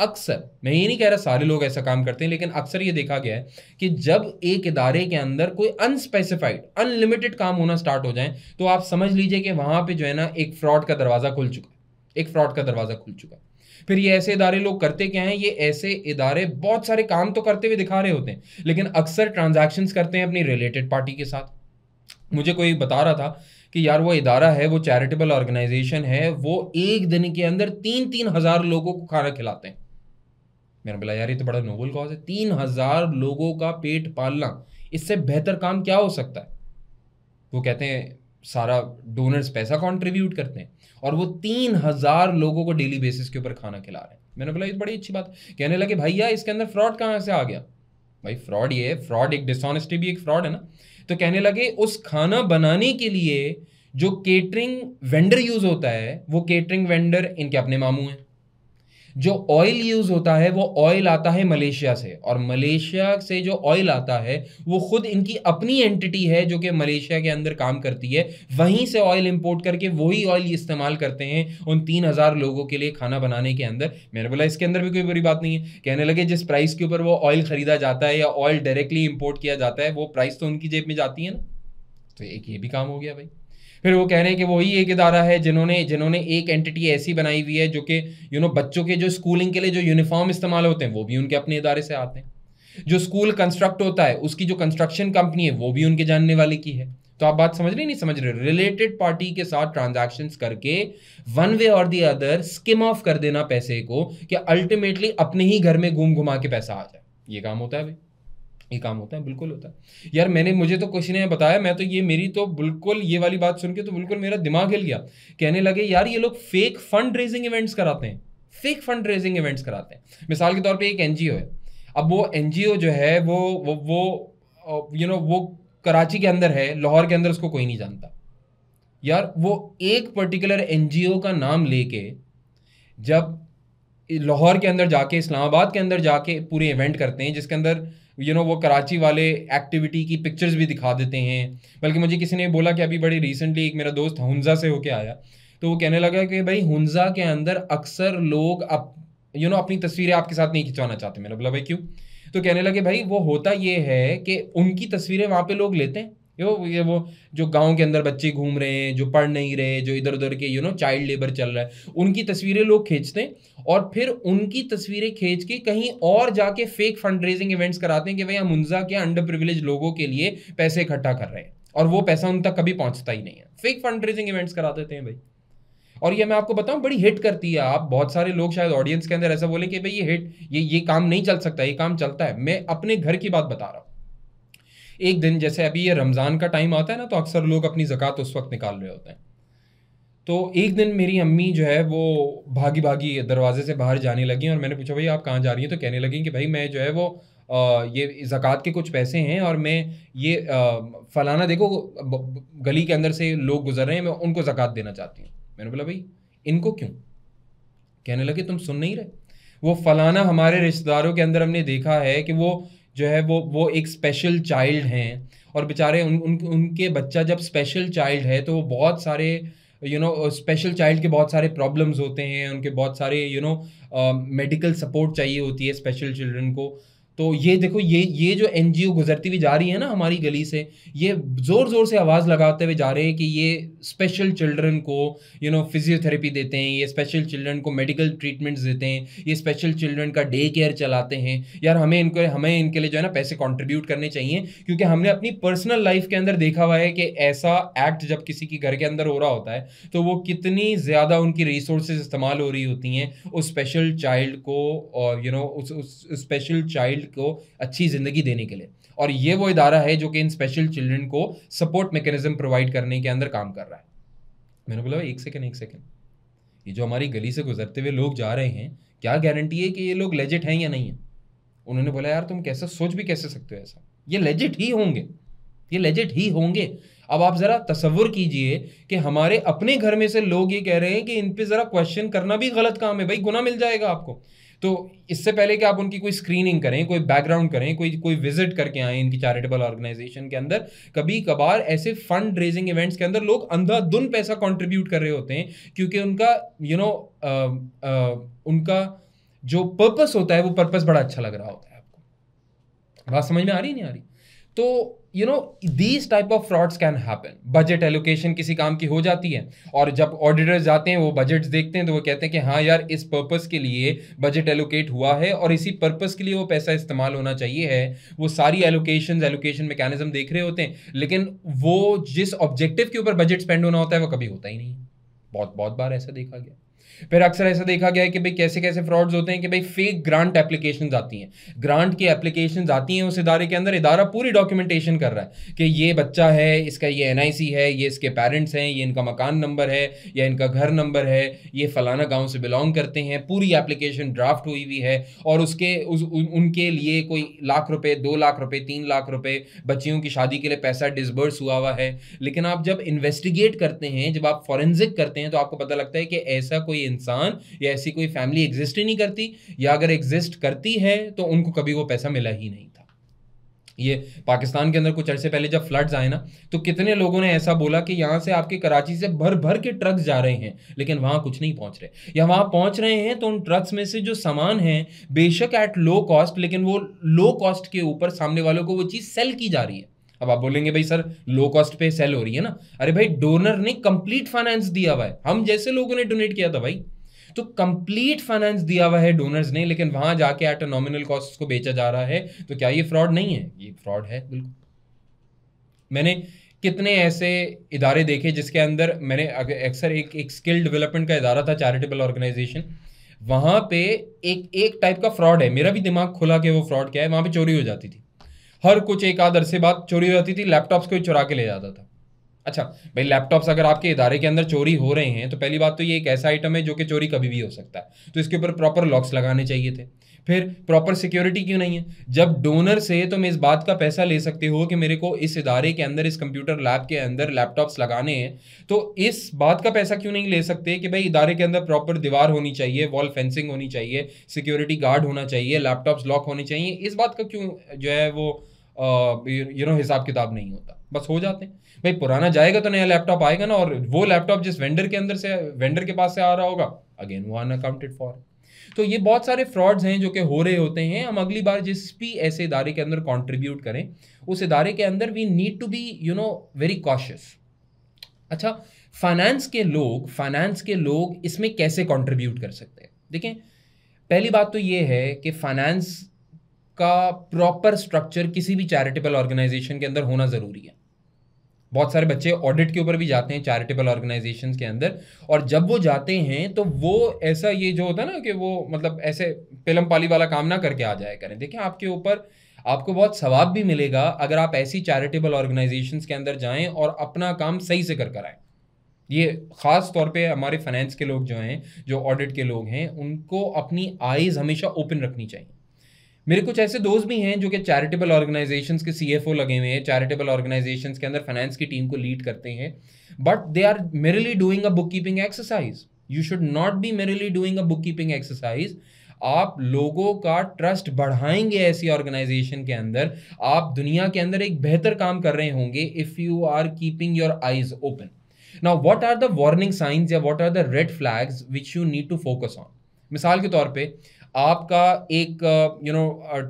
A: अक्सर मैं ये नहीं कह रहा सारे लोग ऐसा काम करते हैं लेकिन अक्सर ये देखा गया है कि जब एक इदारे के अंदर कोई अनस्पेसिफाइड अनलिमिटेड काम होना स्टार्ट हो जाए तो आप समझ लीजिए कि वहां पे जो है ना एक फ्रॉड का दरवाज़ा खुल चुका एक फ्रॉड का दरवाज़ा खुल चुका है फिर ये ऐसे इदारे लोग करते क्या हैं ये ऐसे इदारे बहुत सारे काम तो करते हुए दिखा रहे होते हैं लेकिन अक्सर ट्रांजेक्शन करते हैं अपनी रिलेटेड पार्टी के साथ मुझे कोई बता रहा था कि यार वो इदारा है वो चैरिटेबल ऑर्गेनाइजेशन है वो एक दिन के अंदर तीन तीन हज़ार लोगों को खाना खिलाते हैं मैंने बोला यार ये तो बड़ा नोबल कॉज है तीन हजार लोगों का पेट पालना इससे बेहतर काम क्या हो सकता है वो कहते हैं सारा डोनर्स पैसा कॉन्ट्रीब्यूट करते हैं और वो तीन हजार लोगों को डेली बेसिस के ऊपर खाना खिला रहे हैं मैंने बोला ये तो बड़ी अच्छी बात कहने लगे भैया इसके अंदर फ्रॉड कहाँ से आ गया भाई फ्रॉड ये है फ्रॉड एक डिसऑनेस्टी भी एक फ्रॉड है ना तो कहने लगे उस खाना बनाने के लिए जो केटरिंग वेंडर यूज होता है वो केटरिंग वेंडर इनके अपने मामू हैं जो ऑयल यूज़ होता है वो ऑयल आता है मलेशिया से और मलेशिया से जो ऑयल आता है वो खुद इनकी अपनी एंटिटी है जो कि मलेशिया के अंदर काम करती है वहीं से ऑयल इंपोर्ट करके वही ऑयल इस्तेमाल करते हैं उन तीन हज़ार लोगों के लिए खाना बनाने के अंदर मैंने बोला इसके अंदर भी कोई बुरी बात नहीं है कहने लगे जिस प्राइस के ऊपर वो ऑयल ख़रीदा जाता है या ऑयल डायरेक्टली इम्पोर्ट किया जाता है वो प्राइस तो उनकी जेब में जाती है ना तो एक ये भी काम हो गया भाई फिर वो कह रहे हैं कि वही एक इदारा है जिन्होंने जिन्होंने एक एंटिटी ऐसी बनाई हुई है जो कि यू नो बच्चों के जो स्कूलिंग के लिए जो यूनिफॉर्म इस्तेमाल होते हैं वो भी उनके अपने इदारे से आते हैं जो स्कूल कंस्ट्रक्ट होता है उसकी जो कंस्ट्रक्शन कंपनी है वो भी उनके जानने वाले की है तो आप बात समझ रहे नहीं समझ रहे रिलेटेड पार्टी के साथ ट्रांजेक्शन करके वन वे और दी अदर स्किम ऑफ कर देना पैसे को कि अल्टीमेटली अपने ही घर में घूम घुमा के पैसा आ जाए ये काम होता है भाई ये काम होता है बिल्कुल होता है यार मैंने मुझे तो किसी ने बताया मैं तो ये मेरी तो बिल्कुल ये वाली बात सुन के तो बिल्कुल मेरा दिमाग हिल गया कहने लगे यार ये लोग फेक फंड रेजिंग इवेंट्स कराते हैं फेक फंड रेजिंग इवेंट्स कराते हैं मिसाल के तौर पे एक एनजीओ है अब वो एन जो है वो वो वो यू नो वो कराची के अंदर है लाहौर के अंदर उसको कोई नहीं जानता यार वो एक पर्टिकुलर एन का नाम लेके जब लाहौर के अंदर जाके इस्लामाबाद के अंदर जाके पूरे इवेंट करते हैं जिसके अंदर यू you नो know, वो कराची वाले एक्टिविटी की पिक्चर्स भी दिखा देते हैं बल्कि मुझे किसी ने बोला कि अभी बड़ी रिसेंटली एक मेरा दोस्त हुंजा से होके आया तो वो कहने लगा कि भाई हुंजा के अंदर अक्सर लोग up you you know know, अपनी तस्वीरें आपके साथ नहीं खिंचवाना चाहते मेरा बोला भाई क्यों तो कहने लगे भाई वो होता ये है कि उनकी तस्वीरें वहाँ पर लोग लेते हैं यो ये वो जो गांव के अंदर बच्चे घूम रहे हैं जो पढ़ नहीं रहे जो इधर उधर के यू नो चाइल्ड लेबर चल रहा है उनकी तस्वीरें लोग खींचते हैं और फिर उनकी तस्वीरें खींच के कहीं और जाके फेक फंड रेजिंग इवेंट्स कराते हैं कि भाई हम मुंजा के अंडर प्रिविलेज लोगों के लिए पैसे इकट्ठा कर रहे हैं और वो पैसा उन तक कभी पहुंचता ही नहीं है फेक फंड रेजिंग इवेंट्स करा देते हैं भाई और ये मैं आपको बताऊं बड़ी हिट करती है आप बहुत सारे लोग शायद ऑडियंस के अंदर ऐसा बोले कि भाई ये हिट ये ये काम नहीं चल सकता ये काम चलता है मैं अपने घर की बात बता रहा हूँ एक दिन जैसे अभी ये रमज़ान का टाइम आता है ना तो अक्सर लोग अपनी ज़क़़त उस वक्त निकाल रहे होते हैं तो एक दिन मेरी अम्मी जो है वो भागी भागी दरवाजे से बाहर जाने लगी और मैंने पूछा भाई आप कहाँ जा रही हैं तो कहने लगी कि भाई मैं जो है वो आ, ये ज़क़़त के कुछ पैसे हैं और मैं ये फ़लाना देखो गली के अंदर से लोग गुजर रहे हैं मैं उनको ज़क़़त देना चाहती हूँ मैंने बोला भाई इनको क्यों कहने लगे तुम सुन नहीं रहे वो फ़लाना हमारे रिश्तेदारों के अंदर हमने देखा है कि वो जो है वो वो एक स्पेशल चाइल्ड हैं और बेचारे उन, उन उनके बच्चा जब स्पेशल चाइल्ड है तो वो बहुत सारे यू नो स्पेशल चाइल्ड के बहुत सारे प्रॉब्लम्स होते हैं उनके बहुत सारे यू नो मेडिकल सपोर्ट चाहिए होती है स्पेशल चिल्ड्रन को तो ये देखो ये ये जो एन गुजरती हुई जा रही है ना हमारी गली से ये ज़ोर ज़ोर से आवाज़ लगाते हुए जा रहे हैं कि ये स्पेशल चिल्ड्रन को यू नो फिजियोथेरेपी देते हैं ये स्पेशल चिल्ड्रन को मेडिकल ट्रीटमेंट्स देते हैं ये स्पेशल चिल्ड्रन का डे केयर चलाते हैं यार हमें इनको हमें इनके लिए जो है ना पैसे कॉन्ट्रीब्यूट करने चाहिए क्योंकि हमने अपनी पर्सनल लाइफ के अंदर देखा हुआ है कि ऐसा एक्ट जब किसी के घर के अंदर हो रहा होता है तो वो कितनी ज़्यादा उनकी रिसोर्स इस्तेमाल हो रही होती हैं उस स्पेशल चाइल्ड को और यू नो उस स्पेशल चाइल्ड चिल्ड्रन को अच्छी ज़िंदगी देने के लिए और ये वो इदारा है जो कि इन स्पेशल चिल्ड्रन को सपोर्ट मैकेनिज्म प्रोवाइड करने के अंदर काम कर रहा है मैंने बोला एक सेकेंड एक सेकेंड ये जो हमारी गली से गुजरते हुए लोग जा रहे हैं क्या गारंटी है कि ये लोग लेजिट हैं या नहीं है उन्होंने बोला यार तुम कैसा सोच भी कैसे सकते हो ऐसा ये लेजिट ही होंगे ये लेजिट ही होंगे अब आप ज़रा तस्वुर कीजिए कि हमारे अपने घर में से लोग ये कह रहे हैं कि इन पर ज़रा क्वेश्चन करना भी गलत काम है भाई गुना मिल जाएगा आपको तो इससे पहले कि आप उनकी कोई स्क्रीनिंग करें कोई बैकग्राउंड करें कोई कोई विजिट करके आए इनकी चैरिटेबल ऑर्गेनाइजेशन के अंदर कभी कभार ऐसे फंड रेजिंग इवेंट्स के अंदर लोग अंधाधुन पैसा कॉन्ट्रीब्यूट कर रहे होते हैं क्योंकि उनका यू you नो know, उनका जो पर्पस होता है वो पर्पस बड़ा अच्छा लग रहा होता है आपको बात समझ में आ रही नहीं आ रही तो you know these type of frauds can happen budget allocation किसी काम की हो जाती है और जब ऑडिटर्स जाते हैं वो बजट्स देखते हैं तो वो कहते हैं कि हाँ यार इस पर्पस के लिए बजट एलोकेट हुआ है और इसी पर्पस के लिए वो पैसा इस्तेमाल होना चाहिए है वो सारी एलोकेशन एलोकेशन मैकेनिज्म देख रहे होते हैं लेकिन वो जिस ऑब्जेक्टिव के ऊपर बजट स्पेंड होना होता है वो कभी होता ही नहीं बहुत बहुत बार ऐसा देखा गया फिर अक्सर ऐसा देखा गया है कि भाई कैसे कैसे फ्रॉड्स होते हैं कि भाई फेक ग्रांट एप्लीकेशन आती हैं ग्रांट की एप्लीकेशन आती हैं उस इदारे के अंदर इदारा पूरी डॉक्यूमेंटेशन कर रहा है कि ये बच्चा है इसका ये एन है ये इसके पेरेंट्स हैं ये इनका मकान नंबर है या इनका घर नंबर है ये फलाना गाँव से बिलोंग करते हैं पूरी एप्लीकेशन ड्राफ्ट हुई हुई है और उसके उस उनके लिए कोई लाख रुपए दो लाख रुपए तीन लाख रुपए बच्चियों की शादी के लिए पैसा डिसबर्स हुआ हुआ है लेकिन आप जब इन्वेस्टिगेट करते हैं जब आप फॉरेंसिक करते हैं तो आपको पता लगता है कि ऐसा कोई इंसान या ऐसी कोई फैमिली एग्जिस्ट ही नहीं करती या अगर एग्जिस्ट करती है तो उनको कभी वो पैसा मिला ही नहीं था ये पाकिस्तान के अंदर कुछ अर्से पहले जब फ्लड्स आए ना तो कितने लोगों ने ऐसा बोला कि यहाँ से आपके कराची से भर भर के ट्रक्स जा रहे हैं लेकिन वहाँ कुछ नहीं पहुँच रहे या वहाँ पहुँच रहे हैं तो उन ट्रक्स में से जो सामान है बेशक एट लो कॉस्ट लेकिन वो लो कॉस्ट के ऊपर सामने वालों को वो चीज़ सेल की जा रही है अब आप बोलेंगे भाई सर लो कॉस्ट पे सेल हो रही है ना अरे भाई डोनर ने कंप्लीट फाइनेंस दिया हुआ है हम जैसे लोगों ने डोनेट किया था भाई तो कंप्लीट फाइनेंस दिया हुआ है डोनर्स ने लेकिन वहां जाके एट अ नॉमिनल कॉस्ट को बेचा जा रहा है तो क्या ये फ्रॉड नहीं है ये फ्रॉड है बिल्कुल मैंने कितने ऐसे इदारे देखे जिसके अंदर मैंने अक्सर एक एक स्किल डेवलपमेंट का इदारा था चैरिटेबल ऑर्गेनाइजेशन वहां पे एक एक टाइप का फ्रॉड है मेरा भी दिमाग खुला कि वो फ्रॉड क्या है वहाँ पे चोरी हो जाती थी हर कुछ एक आध अरसे बाद चोरी रहती थी लैपटॉप्स ही चुरा के ले जाता था अच्छा भाई लैपटॉप्स अगर आपके इदारे के अंदर चोरी हो रहे हैं तो पहली बात तो ये एक ऐसा आइटम है जो कि चोरी कभी भी हो सकता है तो इसके ऊपर प्रॉपर लॉक्स लगाने चाहिए थे फिर प्रॉपर सिक्योरिटी क्यों नहीं है जब डोनर से तुम इस बात का पैसा ले सकते हो कि मेरे को इस इदारे के अंदर इस कंप्यूटर लैब के अंदर लैपटॉप्स लगाने हैं तो इस बात का पैसा क्यों नहीं ले सकते कि भाई इदारे के अंदर प्रॉपर दीवार होनी चाहिए वॉल फेंसिंग होनी चाहिए सिक्योरिटी गार्ड होना चाहिए लैपटॉप्स लॉक होने चाहिए इस बात का क्यों जो है वो यू नो हिसाब किताब नहीं होता बस हो जाते हैं भाई पुराना जाएगा तो नया लैपटॉप आएगा ना और वो लैपटॉप जिस वेंडर के अंदर से वेंडर के पास से आ रहा होगा अगेन वो अनअकाउंटेड फॉर तो ये बहुत सारे फ्रॉड्स हैं जो कि हो रहे होते हैं हम अगली बार जिस भी ऐसे इदारे के अंदर कॉन्ट्रीब्यूट करें उस इदारे के अंदर we need to be you know very cautious अच्छा फाइनेंस के लोग फाइनेंस के लोग इसमें कैसे कॉन्ट्रीब्यूट कर सकते हैं देखें पहली बात तो ये है कि फाइनेंस का प्रॉपर स्ट्रक्चर किसी भी चैरिटेबल ऑर्गेनाइजेशन के अंदर होना ज़रूरी है बहुत सारे बच्चे ऑडिट के ऊपर भी जाते हैं चैरिटेबल ऑर्गेनाइजेशन के अंदर और जब वो जाते हैं तो वो ऐसा ये जो होता है ना कि वो मतलब ऐसे पिलम पाली वाला काम ना करके आ जाया करें देखिए आपके ऊपर आपको बहुत सवाब भी मिलेगा अगर आप ऐसी चैरिटेबल ऑर्गेनाइजेशन के अंदर जाएँ और अपना काम सही से कर कर आएँ ये ख़ास तौर पे हमारे फाइनेंस के लोग जो हैं जो ऑडिट के लोग हैं उनको अपनी आइज़ हमेशा ओपन रखनी चाहिए मेरे कुछ ऐसे दोस्त भी हैं जो कि चैरिटेबल ऑर्गेनाइजेशंस के सीएफओ लगे हुए हैं चैरिटेबल ऑर्गेनाइजेशंस के अंदर फाइनेंस की टीम को लीड करते हैं but they are merely doing a book keeping exercise you should not be merely doing a book keeping exercise आप लोगों का ट्रस्ट बढ़ाएंगे ऐसी ऑर्गेनाइजेशन के अंदर आप दुनिया के अंदर एक बेहतर काम कर रहे होंगे if you are keeping your eyes open now what are the warning signs या what are the red flags which you need to focus on मिसाल के तौर पर आपका एक यू नो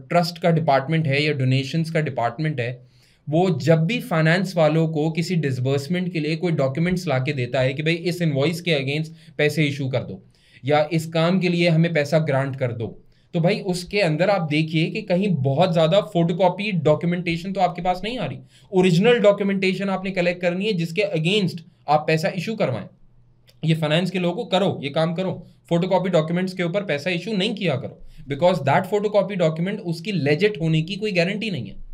A: ट्रस्ट का डिपार्टमेंट है या डोनेशंस का डिपार्टमेंट है वो जब भी फाइनेंस वालों को किसी डिसबर्समेंट के लिए कोई डॉक्यूमेंट्स ला के देता है कि भाई इस इन्वॉइस के अगेंस्ट पैसे इशू कर दो या इस काम के लिए हमें पैसा ग्रांट कर दो तो भाई उसके अंदर आप देखिए कि कहीं बहुत ज़्यादा फोटोकॉपी डॉक्यूमेंटेशन तो आपके पास नहीं आ रही ओरिजिनल डॉक्यूमेंटेशन आपने कलेक्ट करनी है जिसके अगेंस्ट आप पैसा इशू करवाएं ये फाइनेंस के लोगों करो ये काम करो फोटोकॉपी डॉक्यूमेंट्स के ऊपर पैसा इशू नहीं किया करो बिकॉज दैट फोटोकॉपी डॉक्यूमेंट उसकी लेजेट होने की कोई गारंटी नहीं है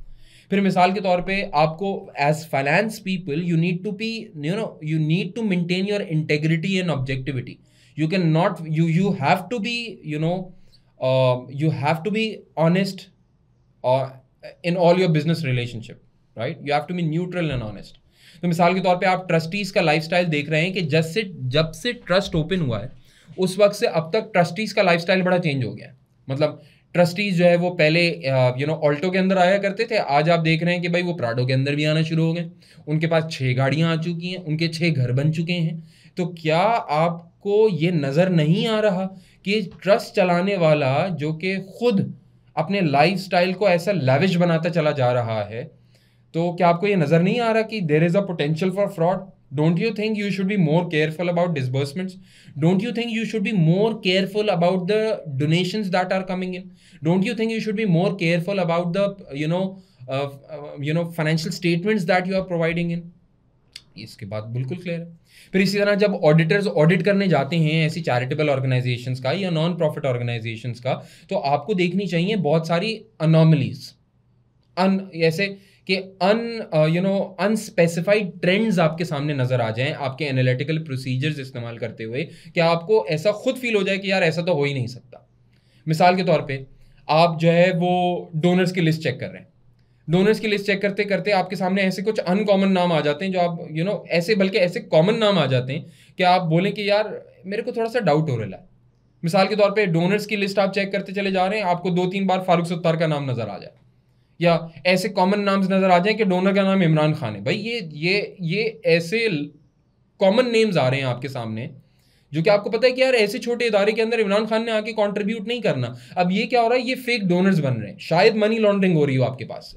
A: फिर मिसाल के तौर पे आपको as finance people you need to be you know you need to maintain your integrity and objectivity you can not you you have to be you know you have to be honest in all your business relationship right you have to be neutral and honest तो मिसाल के तौर पे आप trustees का lifestyle देख रहे हैं कि जब से जब से ट्रस्ट ओपन हुआ है उस वक्त से अब तक ट्रस्टीज़ का लाइफस्टाइल बड़ा चेंज हो गया है मतलब ट्रस्टीज़ जो है वो पहले यू नो ऑल्टो के अंदर आया करते थे आज आप देख रहे हैं कि भाई वो प्राडो के अंदर भी आना शुरू हो गए उनके पास छः गाड़ियाँ आ चुकी हैं उनके छः घर बन चुके हैं तो क्या आपको ये नज़र नहीं आ रहा कि ट्रस्ट चलाने वाला जो कि खुद अपने लाइफस्टाइल को ऐसा लेविज बनाता चला जा रहा है तो क्या आपको ये नज़र नहीं आ रहा कि there is a potential for fraud don't you think you should be more careful about disbursements don't you think you should be more careful about the donations that are coming in don't you think you should be more careful about the you know you know financial statements that you are providing in इसके बाद बिल्कुल clear है फिर इसी तरह जब auditors audit करने जाते हैं ऐसी चैरिटेबल ऑर्गेनाइजेशंस का या नॉन प्रॉफिट ऑर्गेनाइजेशंस का तो आपको देखनी चाहिए बहुत सारी अनोमलीज अन ऐसे कि अन यू नो अनस्पेसिफाइड ट्रेंड्स आपके सामने नज़र आ जाएं आपके एनालिटिकल प्रोसीजर्स इस्तेमाल करते हुए कि आपको ऐसा खुद फील हो जाए कि यार ऐसा तो हो ही नहीं सकता मिसाल के तौर पे आप जो है वो डोनर्स की लिस्ट चेक कर रहे हैं डोनर्स की लिस्ट चेक करते करते आपके सामने ऐसे कुछ अनकॉमन नाम आ जाते हैं जो आप यू you नो know, ऐसे बल्कि ऐसे कॉमन नाम आ जाते हैं कि आप बोलें कि यार मेरे को थोड़ा सा डाउट हो रहा है मिसाल के तौर पे डोनर्स की लिस्ट आप चेक करते चले जा रहे हैं आपको दो तीन बार फारूक सत्तार का नाम नज़र आ जाए या ऐसे कॉमन नाम्स नज़र आ जाएं कि डोनर का नाम इमरान खान है भाई ये ये ये ऐसे कॉमन नेम्स आ रहे हैं आपके सामने जो कि आपको पता है कि यार ऐसे छोटे इदारे के अंदर इमरान खान ने आके कॉन्ट्रीब्यूट नहीं करना अब ये क्या हो रहा है ये फेक डोनर्स बन रहे हैं शायद मनी लॉन्ड्रिंग हो रही हो आपके पास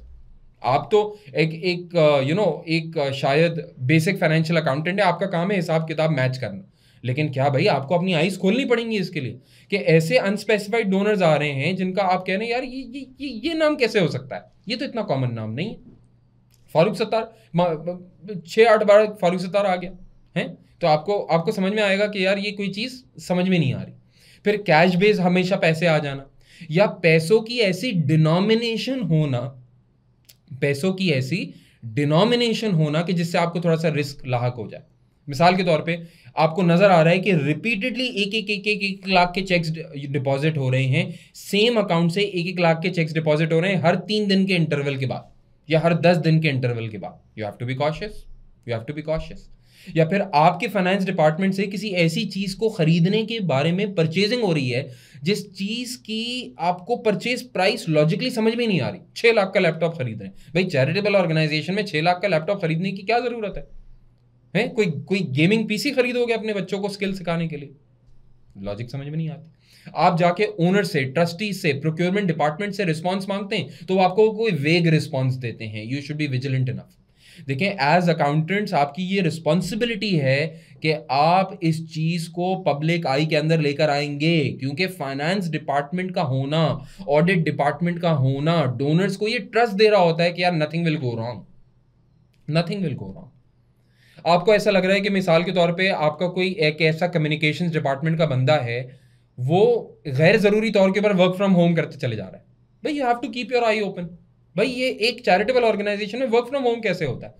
A: आप तो एक एक यू नो एक शायद बेसिक फाइनेंशियल अकाउंटेंट है आपका काम है हिसाब किताब मैच करना लेकिन क्या भाई आपको अपनी आइज खोलनी पड़ेंगी इसके लिए कि ऐसे अनस्पेसिफाइड डोनर्स आ रहे हैं जिनका आप कह रहे हैं यार ये ये ये, ये नाम कैसे हो सकता है ये तो इतना कॉमन नाम नहीं है फारूक सत्तार छः आठ बार फारूक सत्तार आ गया है तो आपको आपको समझ में आएगा कि यार ये कोई चीज़ समझ में नहीं आ रही फिर कैश बेस हमेशा पैसे आ जाना या पैसों की ऐसी डिनोमिनेशन होना पैसों की ऐसी डिनोमिनेशन होना कि जिससे आपको थोड़ा सा रिस्क लाक हो जाए मिसाल के तौर पे आपको नज़र आ रहा है कि रिपीटेडली एक एक एक एक एक लाख के चेक्स डिपॉजिट हो रहे हैं सेम अकाउंट से एक एक लाख के चेक्स डिपॉजिट हो रहे हैं हर तीन दिन के इंटरवल के बाद या हर दस दिन के इंटरवल के बाद you have to be cautious you have to be cautious या फिर आपके फाइनेंस डिपार्टमेंट से किसी ऐसी चीज़ को ख़रीदने के बारे में परचेजिंग हो रही है जिस चीज़ की आपको परचेज प्राइस लॉजिकली समझ में नहीं आ रही छः लाख का लैपटॉप खरीद रहे हैं भाई चैरिटेबल ऑर्गेनाइजेशन में छः लाख का लैपटॉप खरीदने की क्या ज़रूरत है है कोई कोई गेमिंग पीसी खरीदोगे अपने बच्चों को स्किल सिखाने के लिए लॉजिक समझ में नहीं आती आप जाके ओनर से ट्रस्टी से प्रोक्योरमेंट डिपार्टमेंट से रिस्पॉन्स मांगते हैं तो आपको कोई वेग रिस्पॉन्स देते हैं you should be vigilant enough देखें एज अकाउंटेंट्स आपकी ये रिस्पॉन्सिबिलिटी है कि आप इस चीज़ को पब्लिक आई के अंदर लेकर आएंगे क्योंकि फाइनेंस डिपार्टमेंट का होना ऑडिट डिपार्टमेंट का होना डोनर्स को ये ट्रस्ट दे रहा होता है कि यार nothing will go wrong nothing will go wrong आपको ऐसा लग रहा है कि मिसाल के तौर पे आपका कोई एक ऐसा कम्युनिकेशन डिपार्टमेंट का बंदा है वो गैर ज़रूरी तौर के ऊपर वर्क फ्रॉम होम करते चले जा रहा है भाई you have to keep your eye open भाई ये एक चैरिटेबल ऑर्गेनाइजेशन में वर्क फ्रॉम होम कैसे होता है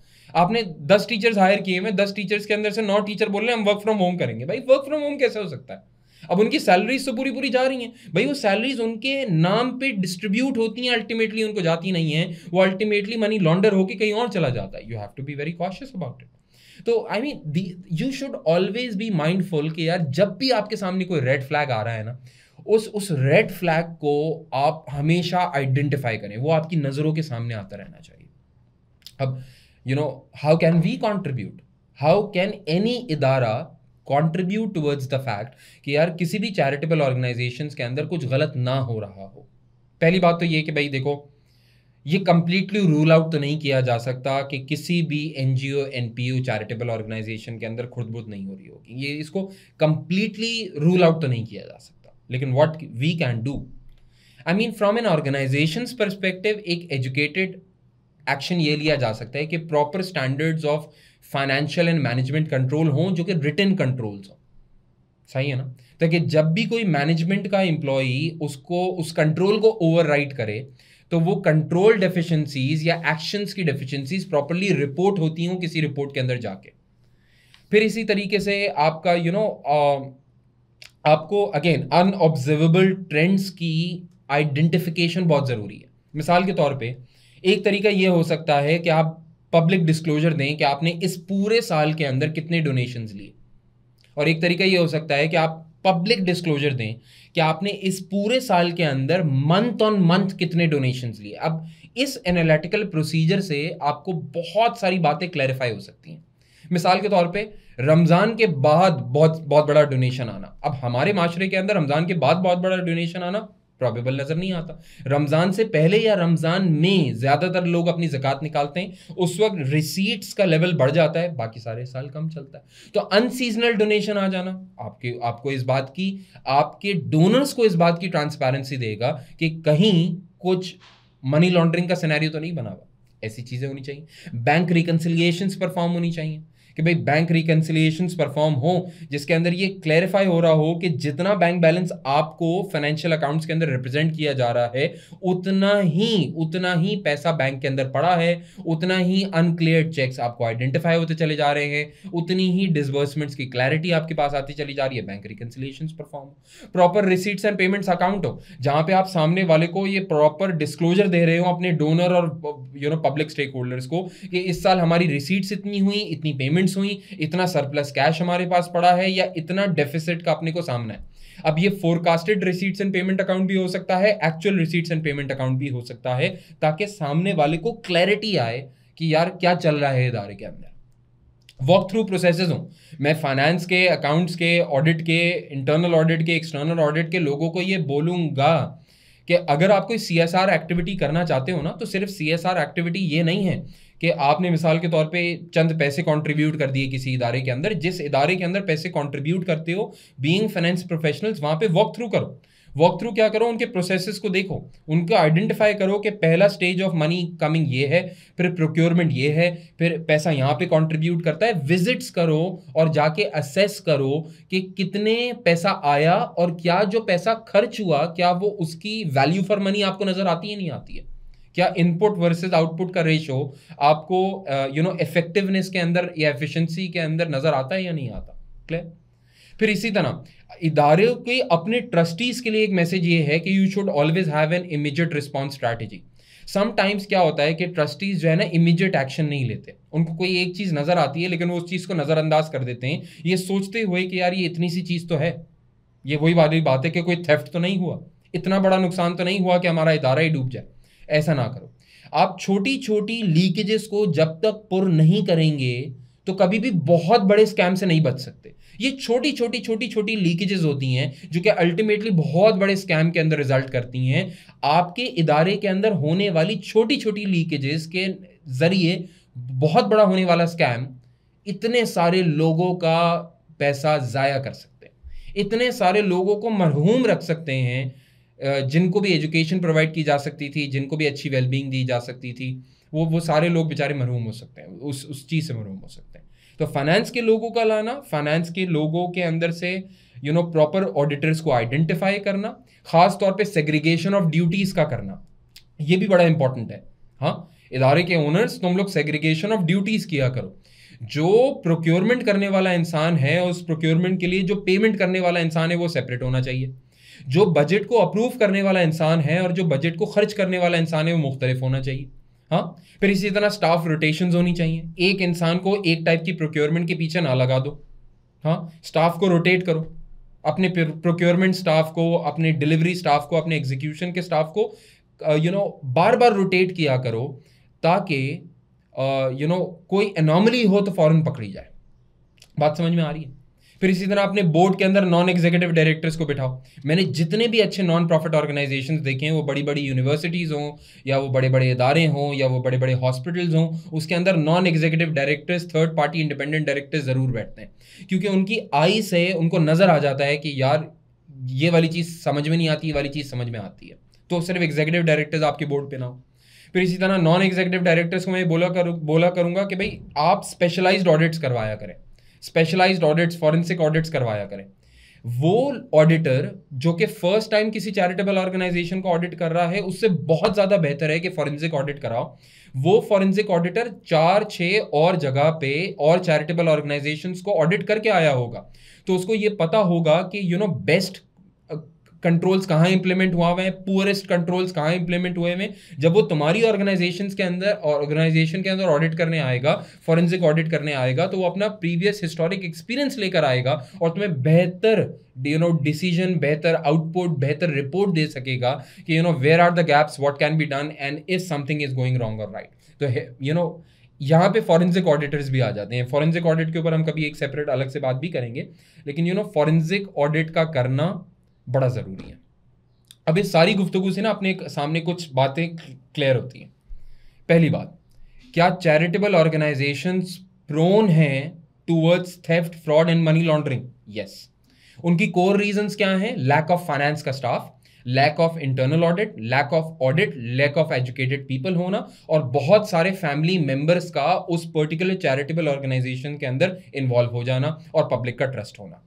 A: आपने दस टीचर्स हायर किए हुए दस टीचर्स के अंदर से नौ टीचर बोल रहे हैं हम वर्क फ्रॉम होम करेंगे भाई वर्क फ्रॉम होम कैसे हो सकता है अब उनकी सैलरीज तो पूरी पूरी जा रही हैं भाई वो सैलरीज उनके नाम पे डिस्ट्रीब्यूट होती हैं अल्टीमेटली उनको जाती नहीं है वो अल्टीमेटली मनी लॉन्डर होकर कहीं और चला जाता है you have to be very cautious about it तो I mean you should always be mindful कि यार जब भी आपके सामने कोई रेड फ्लैग आ रहा है ना उस उस रेड फ्लैग को आप हमेशा आइडेंटिफाई करें वो आपकी नज़रों के सामने आता रहना चाहिए अब you know how can we contribute how can any इदारा कॉन्ट्रीब्यूट टूवर्ड्स द फैक्ट कि यार किसी भी चैरिटेबल ऑर्गेनाइजेशन के अंदर कुछ गलत ना हो रहा हो पहली बात तो ये कि भाई देखो ये कम्प्लीटली रूल आउट तो नहीं किया जा सकता कि किसी भी N G O N P O charitable organisation के अंदर खुदबुद नहीं हो रही होगी ये इसको कम्प्लीटली रूल आउट तो नहीं किया जा सकता लेकिन what we can do I mean from an organisation perspective एक एजुकेटेड एक्शन ये लिया जा सकता है कि proper standards of financial and management control हों जो कि रिटर्न कंट्रोल्स हों सही है ना ताकि तो जब भी कोई मैनेजमेंट का एम्प्लॉई उसको उस कंट्रोल को ओवर करे तो वो कंट्रोल डेफिशिएंसीज या एक्शंस की डेफिशिएंसीज प्रॉपरली रिपोर्ट होती हूँ किसी रिपोर्ट के अंदर जाके फिर इसी तरीके से आपका you you know know, uh, आपको अगेन अनऑब्जर्वेबल ट्रेंड्स की आइडेंटिफिकेशन बहुत ज़रूरी है मिसाल के तौर पे एक तरीका ये हो सकता है कि आप पब्लिक डिस्क्लोजर दें कि आपने इस पूरे साल के अंदर कितने डोनेशंस लिए और एक तरीका ये हो सकता है कि आप पब्लिक डिस्क्लोजर दें कि आपने इस पूरे साल के अंदर मंथ ऑन मंथ कितने डोनेशन लिए अब इस एनालिटिकल प्रोसीजर से आपको बहुत सारी बातें क्लैरिफाई हो सकती हैं मिसाल के तौर पे रमज़ान के बाद बहुत बहुत बड़ा डोनेशन आना अब हमारे माशरे के अंदर रमज़ान के बाद बहुत बड़ा डोनेशन आना प्रॉबेबल नज़र नहीं आता रमज़ान से पहले या रमज़ान में ज़्यादातर लोग अपनी ज़क़़त निकालते हैं उस वक्त रिसीट्स का लेवल बढ़ जाता है बाकी सारे साल कम चलता है तो अनसीजनल डोनेशन आ जाना आपके आपको इस बात की आपके डोनर्स को इस बात की ट्रांसपेरेंसी देगा कि कहीं कुछ मनी लॉन्ड्रिंग का सिनेरियो तो नहीं बना हुआ ऐसी चीज़ें होनी चाहिए बैंक रिकनसिलियेशन परफॉर्म होनी चाहिए कि भाई बैंक रिकन्सिलियेशन परफॉर्म हो जिसके अंदर ये क्लैरिफाई हो रहा हो कि जितना बैंक बैलेंस आपको फाइनेंशियल अकाउंट्स के अंदर रिप्रेजेंट किया जा रहा है उतना ही उतना ही पैसा बैंक के अंदर पड़ा है उतना ही अनक्लियर चेक्स आपको आइडेंटिफाई होते चले जा रहे हैं उतनी ही डिसबर्समेंट्स की क्लैरिटी आपके पास आती चली जा रही है बैंक रिकनसिलेशन परफॉर्म हो proper receipts and payments account हो जहां पे आप सामने वाले को ये प्रॉपर डिस्क्लोजर दे रहे हो अपने डोनर और you know public stakeholders को कि इस साल हमारी रिसीट्स इतनी हुई इतनी पेमेंट पेमेंट्स हुई इतना सरप्लस कैश हमारे पास पड़ा है या इतना डेफिसिट का अपने को सामना है अब ये forecasted receipts and payment account भी हो सकता है actual receipts and payment account भी हो सकता है ताकि सामने वाले को क्लैरिटी आए कि यार क्या चल रहा है इदारे के अंदर वॉक थ्रू प्रोसेस हों मैं फाइनेंस के अकाउंट्स के ऑडिट के इंटरनल ऑडिट के एक्सटर्नल ऑडिट के लोगों को ये बोलूँगा कि अगर आप कोई सी एस आर एक्टिविटी करना चाहते हो ना तो सिर्फ सी एस आर एक्टिविटी ये नहीं है कि आपने मिसाल के तौर पे चंद पैसे कंट्रीब्यूट कर दिए किसी इदारे के अंदर जिस इदारे के अंदर पैसे कंट्रीब्यूट करते हो बीइंग फाइनेंस प्रोफेशनल्स वहाँ पे वॉक थ्रू करो वॉक थ्रू क्या करो उनके प्रोसेसेस को देखो उनको आइडेंटिफाई करो कि पहला स्टेज ऑफ मनी कमिंग ये है फिर प्रोक्योरमेंट ये है फिर पैसा यहाँ पे कंट्रीब्यूट करता है विजिट्स करो और जाके असेस करो कि कितने पैसा आया और क्या जो पैसा खर्च हुआ क्या वो उसकी वैल्यू फॉर मनी आपको नज़र आती है नहीं आती है क्या इनपुट वर्सेस आउटपुट का रेशो आपको यू नो इफेक्टिवनेस के अंदर या एफिशिएंसी के अंदर नज़र आता है या नहीं आता क्लियर फिर इसी तरह इदारों के अपने ट्रस्टीज़ के लिए एक मैसेज ये है कि you should always have an immediate response strategy sometimes क्या होता है कि ट्रस्टीज जो है ना इमीजिएट एक्शन नहीं लेते उनको कोई एक चीज़ नज़र आती है लेकिन वो उस चीज़ को नज़रअंदाज कर देते हैं ये सोचते हुए कि यार ये इतनी सी चीज़ तो है ये वही वाली बात है कि कोई थेफ्ट तो नहीं हुआ इतना बड़ा नुकसान तो नहीं हुआ कि हमारा इदारा ही डूब जाए ऐसा ना करो आप छोटी छोटी लीकेजेस को जब तक पुर नहीं करेंगे तो कभी भी बहुत बड़े स्कैम से नहीं बच सकते ये छोटी छोटी छोटी छोटी लीकेजेस होती हैं जो कि अल्टीमेटली बहुत बड़े स्कैम के अंदर रिजल्ट करती हैं आपके इदारे के अंदर होने वाली छोटी छोटी लीकेजेस के ज़रिए बहुत बड़ा होने वाला स्कैम इतने सारे लोगों का पैसा ज़ाया कर सकते हैं इतने सारे लोगों को मरहूम रख सकते हैं जिनको भी एजुकेशन प्रोवाइड की जा सकती थी जिनको भी अच्छी वेलबींग दी जा सकती थी वो वो सारे लोग बेचारे मरहूम हो सकते हैं उस उस चीज़ से मरहूम हो सकते हैं तो फाइनेंस के लोगों का लाना फाइनेंस के लोगों के अंदर से यू नो प्रॉपर ऑडिटर्स को आइडेंटिफाई करना खास तौर पे सेग्रीगेशन ऑफ ड्यूटीज़ का करना ये भी बड़ा इंपॉर्टेंट है हाँ इदारे के ओनर्स तुम लोग सेग्रीगेशन ऑफ ड्यूटीज़ किया करो जो प्रोक्योरमेंट करने वाला इंसान है उस प्रोक्योरमेंट के लिए जो पेमेंट करने वाला इंसान है वो सेपरेट होना चाहिए जो बजट को अप्रूव करने वाला इंसान है और जो बजट को खर्च करने वाला इंसान है वो मुख्तलिफ होना चाहिए हाँ फिर इसी तरह स्टाफ रोटेशन होनी चाहिए एक इंसान को एक टाइप की प्रोक्योरमेंट के पीछे ना लगा दो हाँ स्टाफ को रोटेट करो अपने प्रोक्योरमेंट स्टाफ को अपने डिलीवरी स्टाफ को अपने एग्जीक्यूशन के स्टाफ को यू नो बार बार रोटेट किया करो ताकि यू नो कोई एनॉमली हो तो फ़ौरन पकड़ी जाए बात समझ में आ रही है फिर इसी तरह आपने बोर्ड के अंदर नॉन एग्जीक्यूटिव डायरेक्टर्स को बिठाओ मैंने जितने भी अच्छे नॉन प्रॉफिट ऑर्गेनाइजेशंस देखे हैं वो बड़ी बड़ी यूनिवर्सिटीज़ हों या वो बड़े बड़े इदारे हों या वो बड़े बड़े हॉस्पिटल्स हों उसके अंदर non executive directors third party independent directors ज़रूर बैठते हैं क्योंकि उनकी आई से उनको नज़र आ जाता है कि यार ये वाली चीज़ समझ में नहीं आती ये वाली चीज़ समझ में आती है तो सिर्फ एग्जीक्यूटिव डायरेक्टर्स आपके बोर्ड पर ना हो फिर इसी तरह नॉन एग्जीक्यूटिव डायरेक्टर्स को मैं बोला करूँ बोला करूँगा कि भाई आप स्पेशलाइज्ड ऑडिट्स करवाया करें स्पेशलाइज्ड ऑडिट्स फॉरेंसिक ऑडिट्स करवाया करें वो ऑडिटर जो कि फर्स्ट टाइम किसी चैरिटेबल ऑर्गेनाइजेशन को ऑडिट कर रहा है उससे बहुत ज़्यादा बेहतर है कि फॉरेंसिक ऑडिट कराओ वो फॉरेंसिक ऑडिटर चार छः और जगह पे और चैरिटेबल ऑर्गेनाइजेशन को ऑडिट करके आया होगा तो उसको ये पता होगा कि यू नो बेस्ट कंट्रोल्स कहाँ इंप्लीमेंट हुआ हुए हैं पुअरेस्ट कंट्रोल्स कहाँ इंप्लीमेंट हुए हैं जब वो तुम्हारी ऑर्गेनाइजेशन के अंदर ऑर्गेनाइजेशन के अंदर ऑडिट करने आएगा फॉरेंसिक ऑडिट करने आएगा तो वो अपना प्रीवियस हिस्टोरिक एक्सपीरियंस लेकर आएगा और तुम्हें बेहतर यू नो डिसीजन बेहतर आउटपुट बेहतर रिपोर्ट दे सकेगा कि you know where are the gaps what can be done and if something is going wrong और राइट तो यू नो यहाँ पे फॉरेंसिक ऑडिटर्स भी आ जाते हैं फॉरेंसिक ऑडिट के ऊपर हम कभी एक सेपरेट अलग से बात भी करेंगे लेकिन यू नो फॉरेंसिक ऑडिट का करना बड़ा ज़रूरी है अब इस सारी गुफ्तगु से ना अपने सामने कुछ बातें क्लियर होती हैं पहली बात क्या चैरिटेबल ऑर्गेनाइजेशन प्रोन हैं towards theft fraud and money laundering yes उनकी कोर रीजंस क्या हैं लैक ऑफ फाइनेंस का staff lack of internal audit lack of audit lack of educated people होना और बहुत सारे फैमिली मेंबर्स का उस पर्टिकुलर चैरिटेबल ऑर्गेनाइजेशन के अंदर इन्वॉल्व हो जाना और पब्लिक का ट्रस्ट होना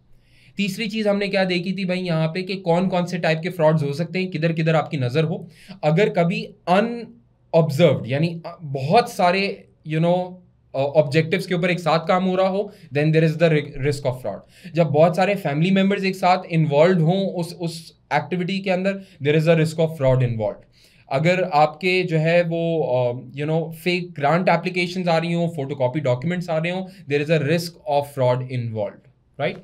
A: तीसरी चीज हमने क्या देखी थी भाई यहाँ पे कि कौन कौन से टाइप के फ्रॉड्स हो सकते हैं किधर किधर आपकी नजर हो अगर कभी अनऑब्जर्व्ड यानी बहुत सारे यू नो ऑब्जेक्टिव्स के ऊपर एक साथ काम हो रहा हो then there is the risk of fraud जब बहुत सारे फैमिली मेम्बर्स एक साथ इन्वॉल्व हों उस उस एक्टिविटी के अंदर there is a risk of fraud involve अगर आपके जो है वो you know fake grant application आ रही हों फोटो कॉपी डॉक्यूमेंट्स आ रहे हो there is a risk of fraud involve right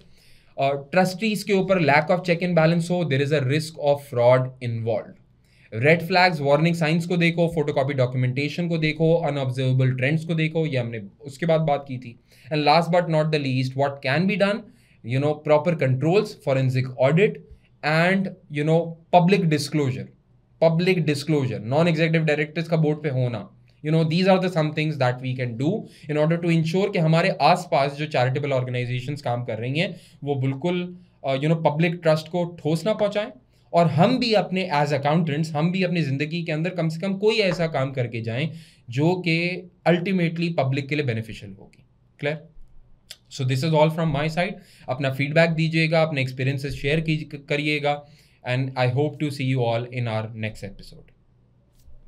A: trustees के ऊपर lack of check and balance हो there is a risk of fraud involve red flags warning signs को देखो फोटोकॉपी डॉक्यूमेंटेशन को देखो अनऑब्जर्वेबल ट्रेंड्स को देखो ये हमने उसके बाद बात की थी and last but not the least what can be done you know proper controls forensic audit and you know public disclosure public disclosure non executive directors का बोर्ड पे होना you know these are the some things that we can do in order to ensure कि हमारे आसपास जो charitable organisations काम कर रही हैं वो बिल्कुल यू नो पब्लिक ट्रस्ट को ठोस ना पहुँचाएं और हम भी अपने एज अकाउंटेंट्स हम भी अपनी ज़िंदगी के अंदर कम से कम कोई ऐसा काम करके जाएं जो कि अल्टीमेटली पब्लिक के लिए बेनिफिशियल होगी clear so this is all from my side अपना फीडबैक दीजिएगा अपने एक्सपीरियंसेस शेयर करिएगा and I hope to see you all in our next episode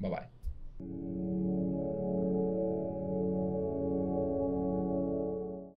A: bye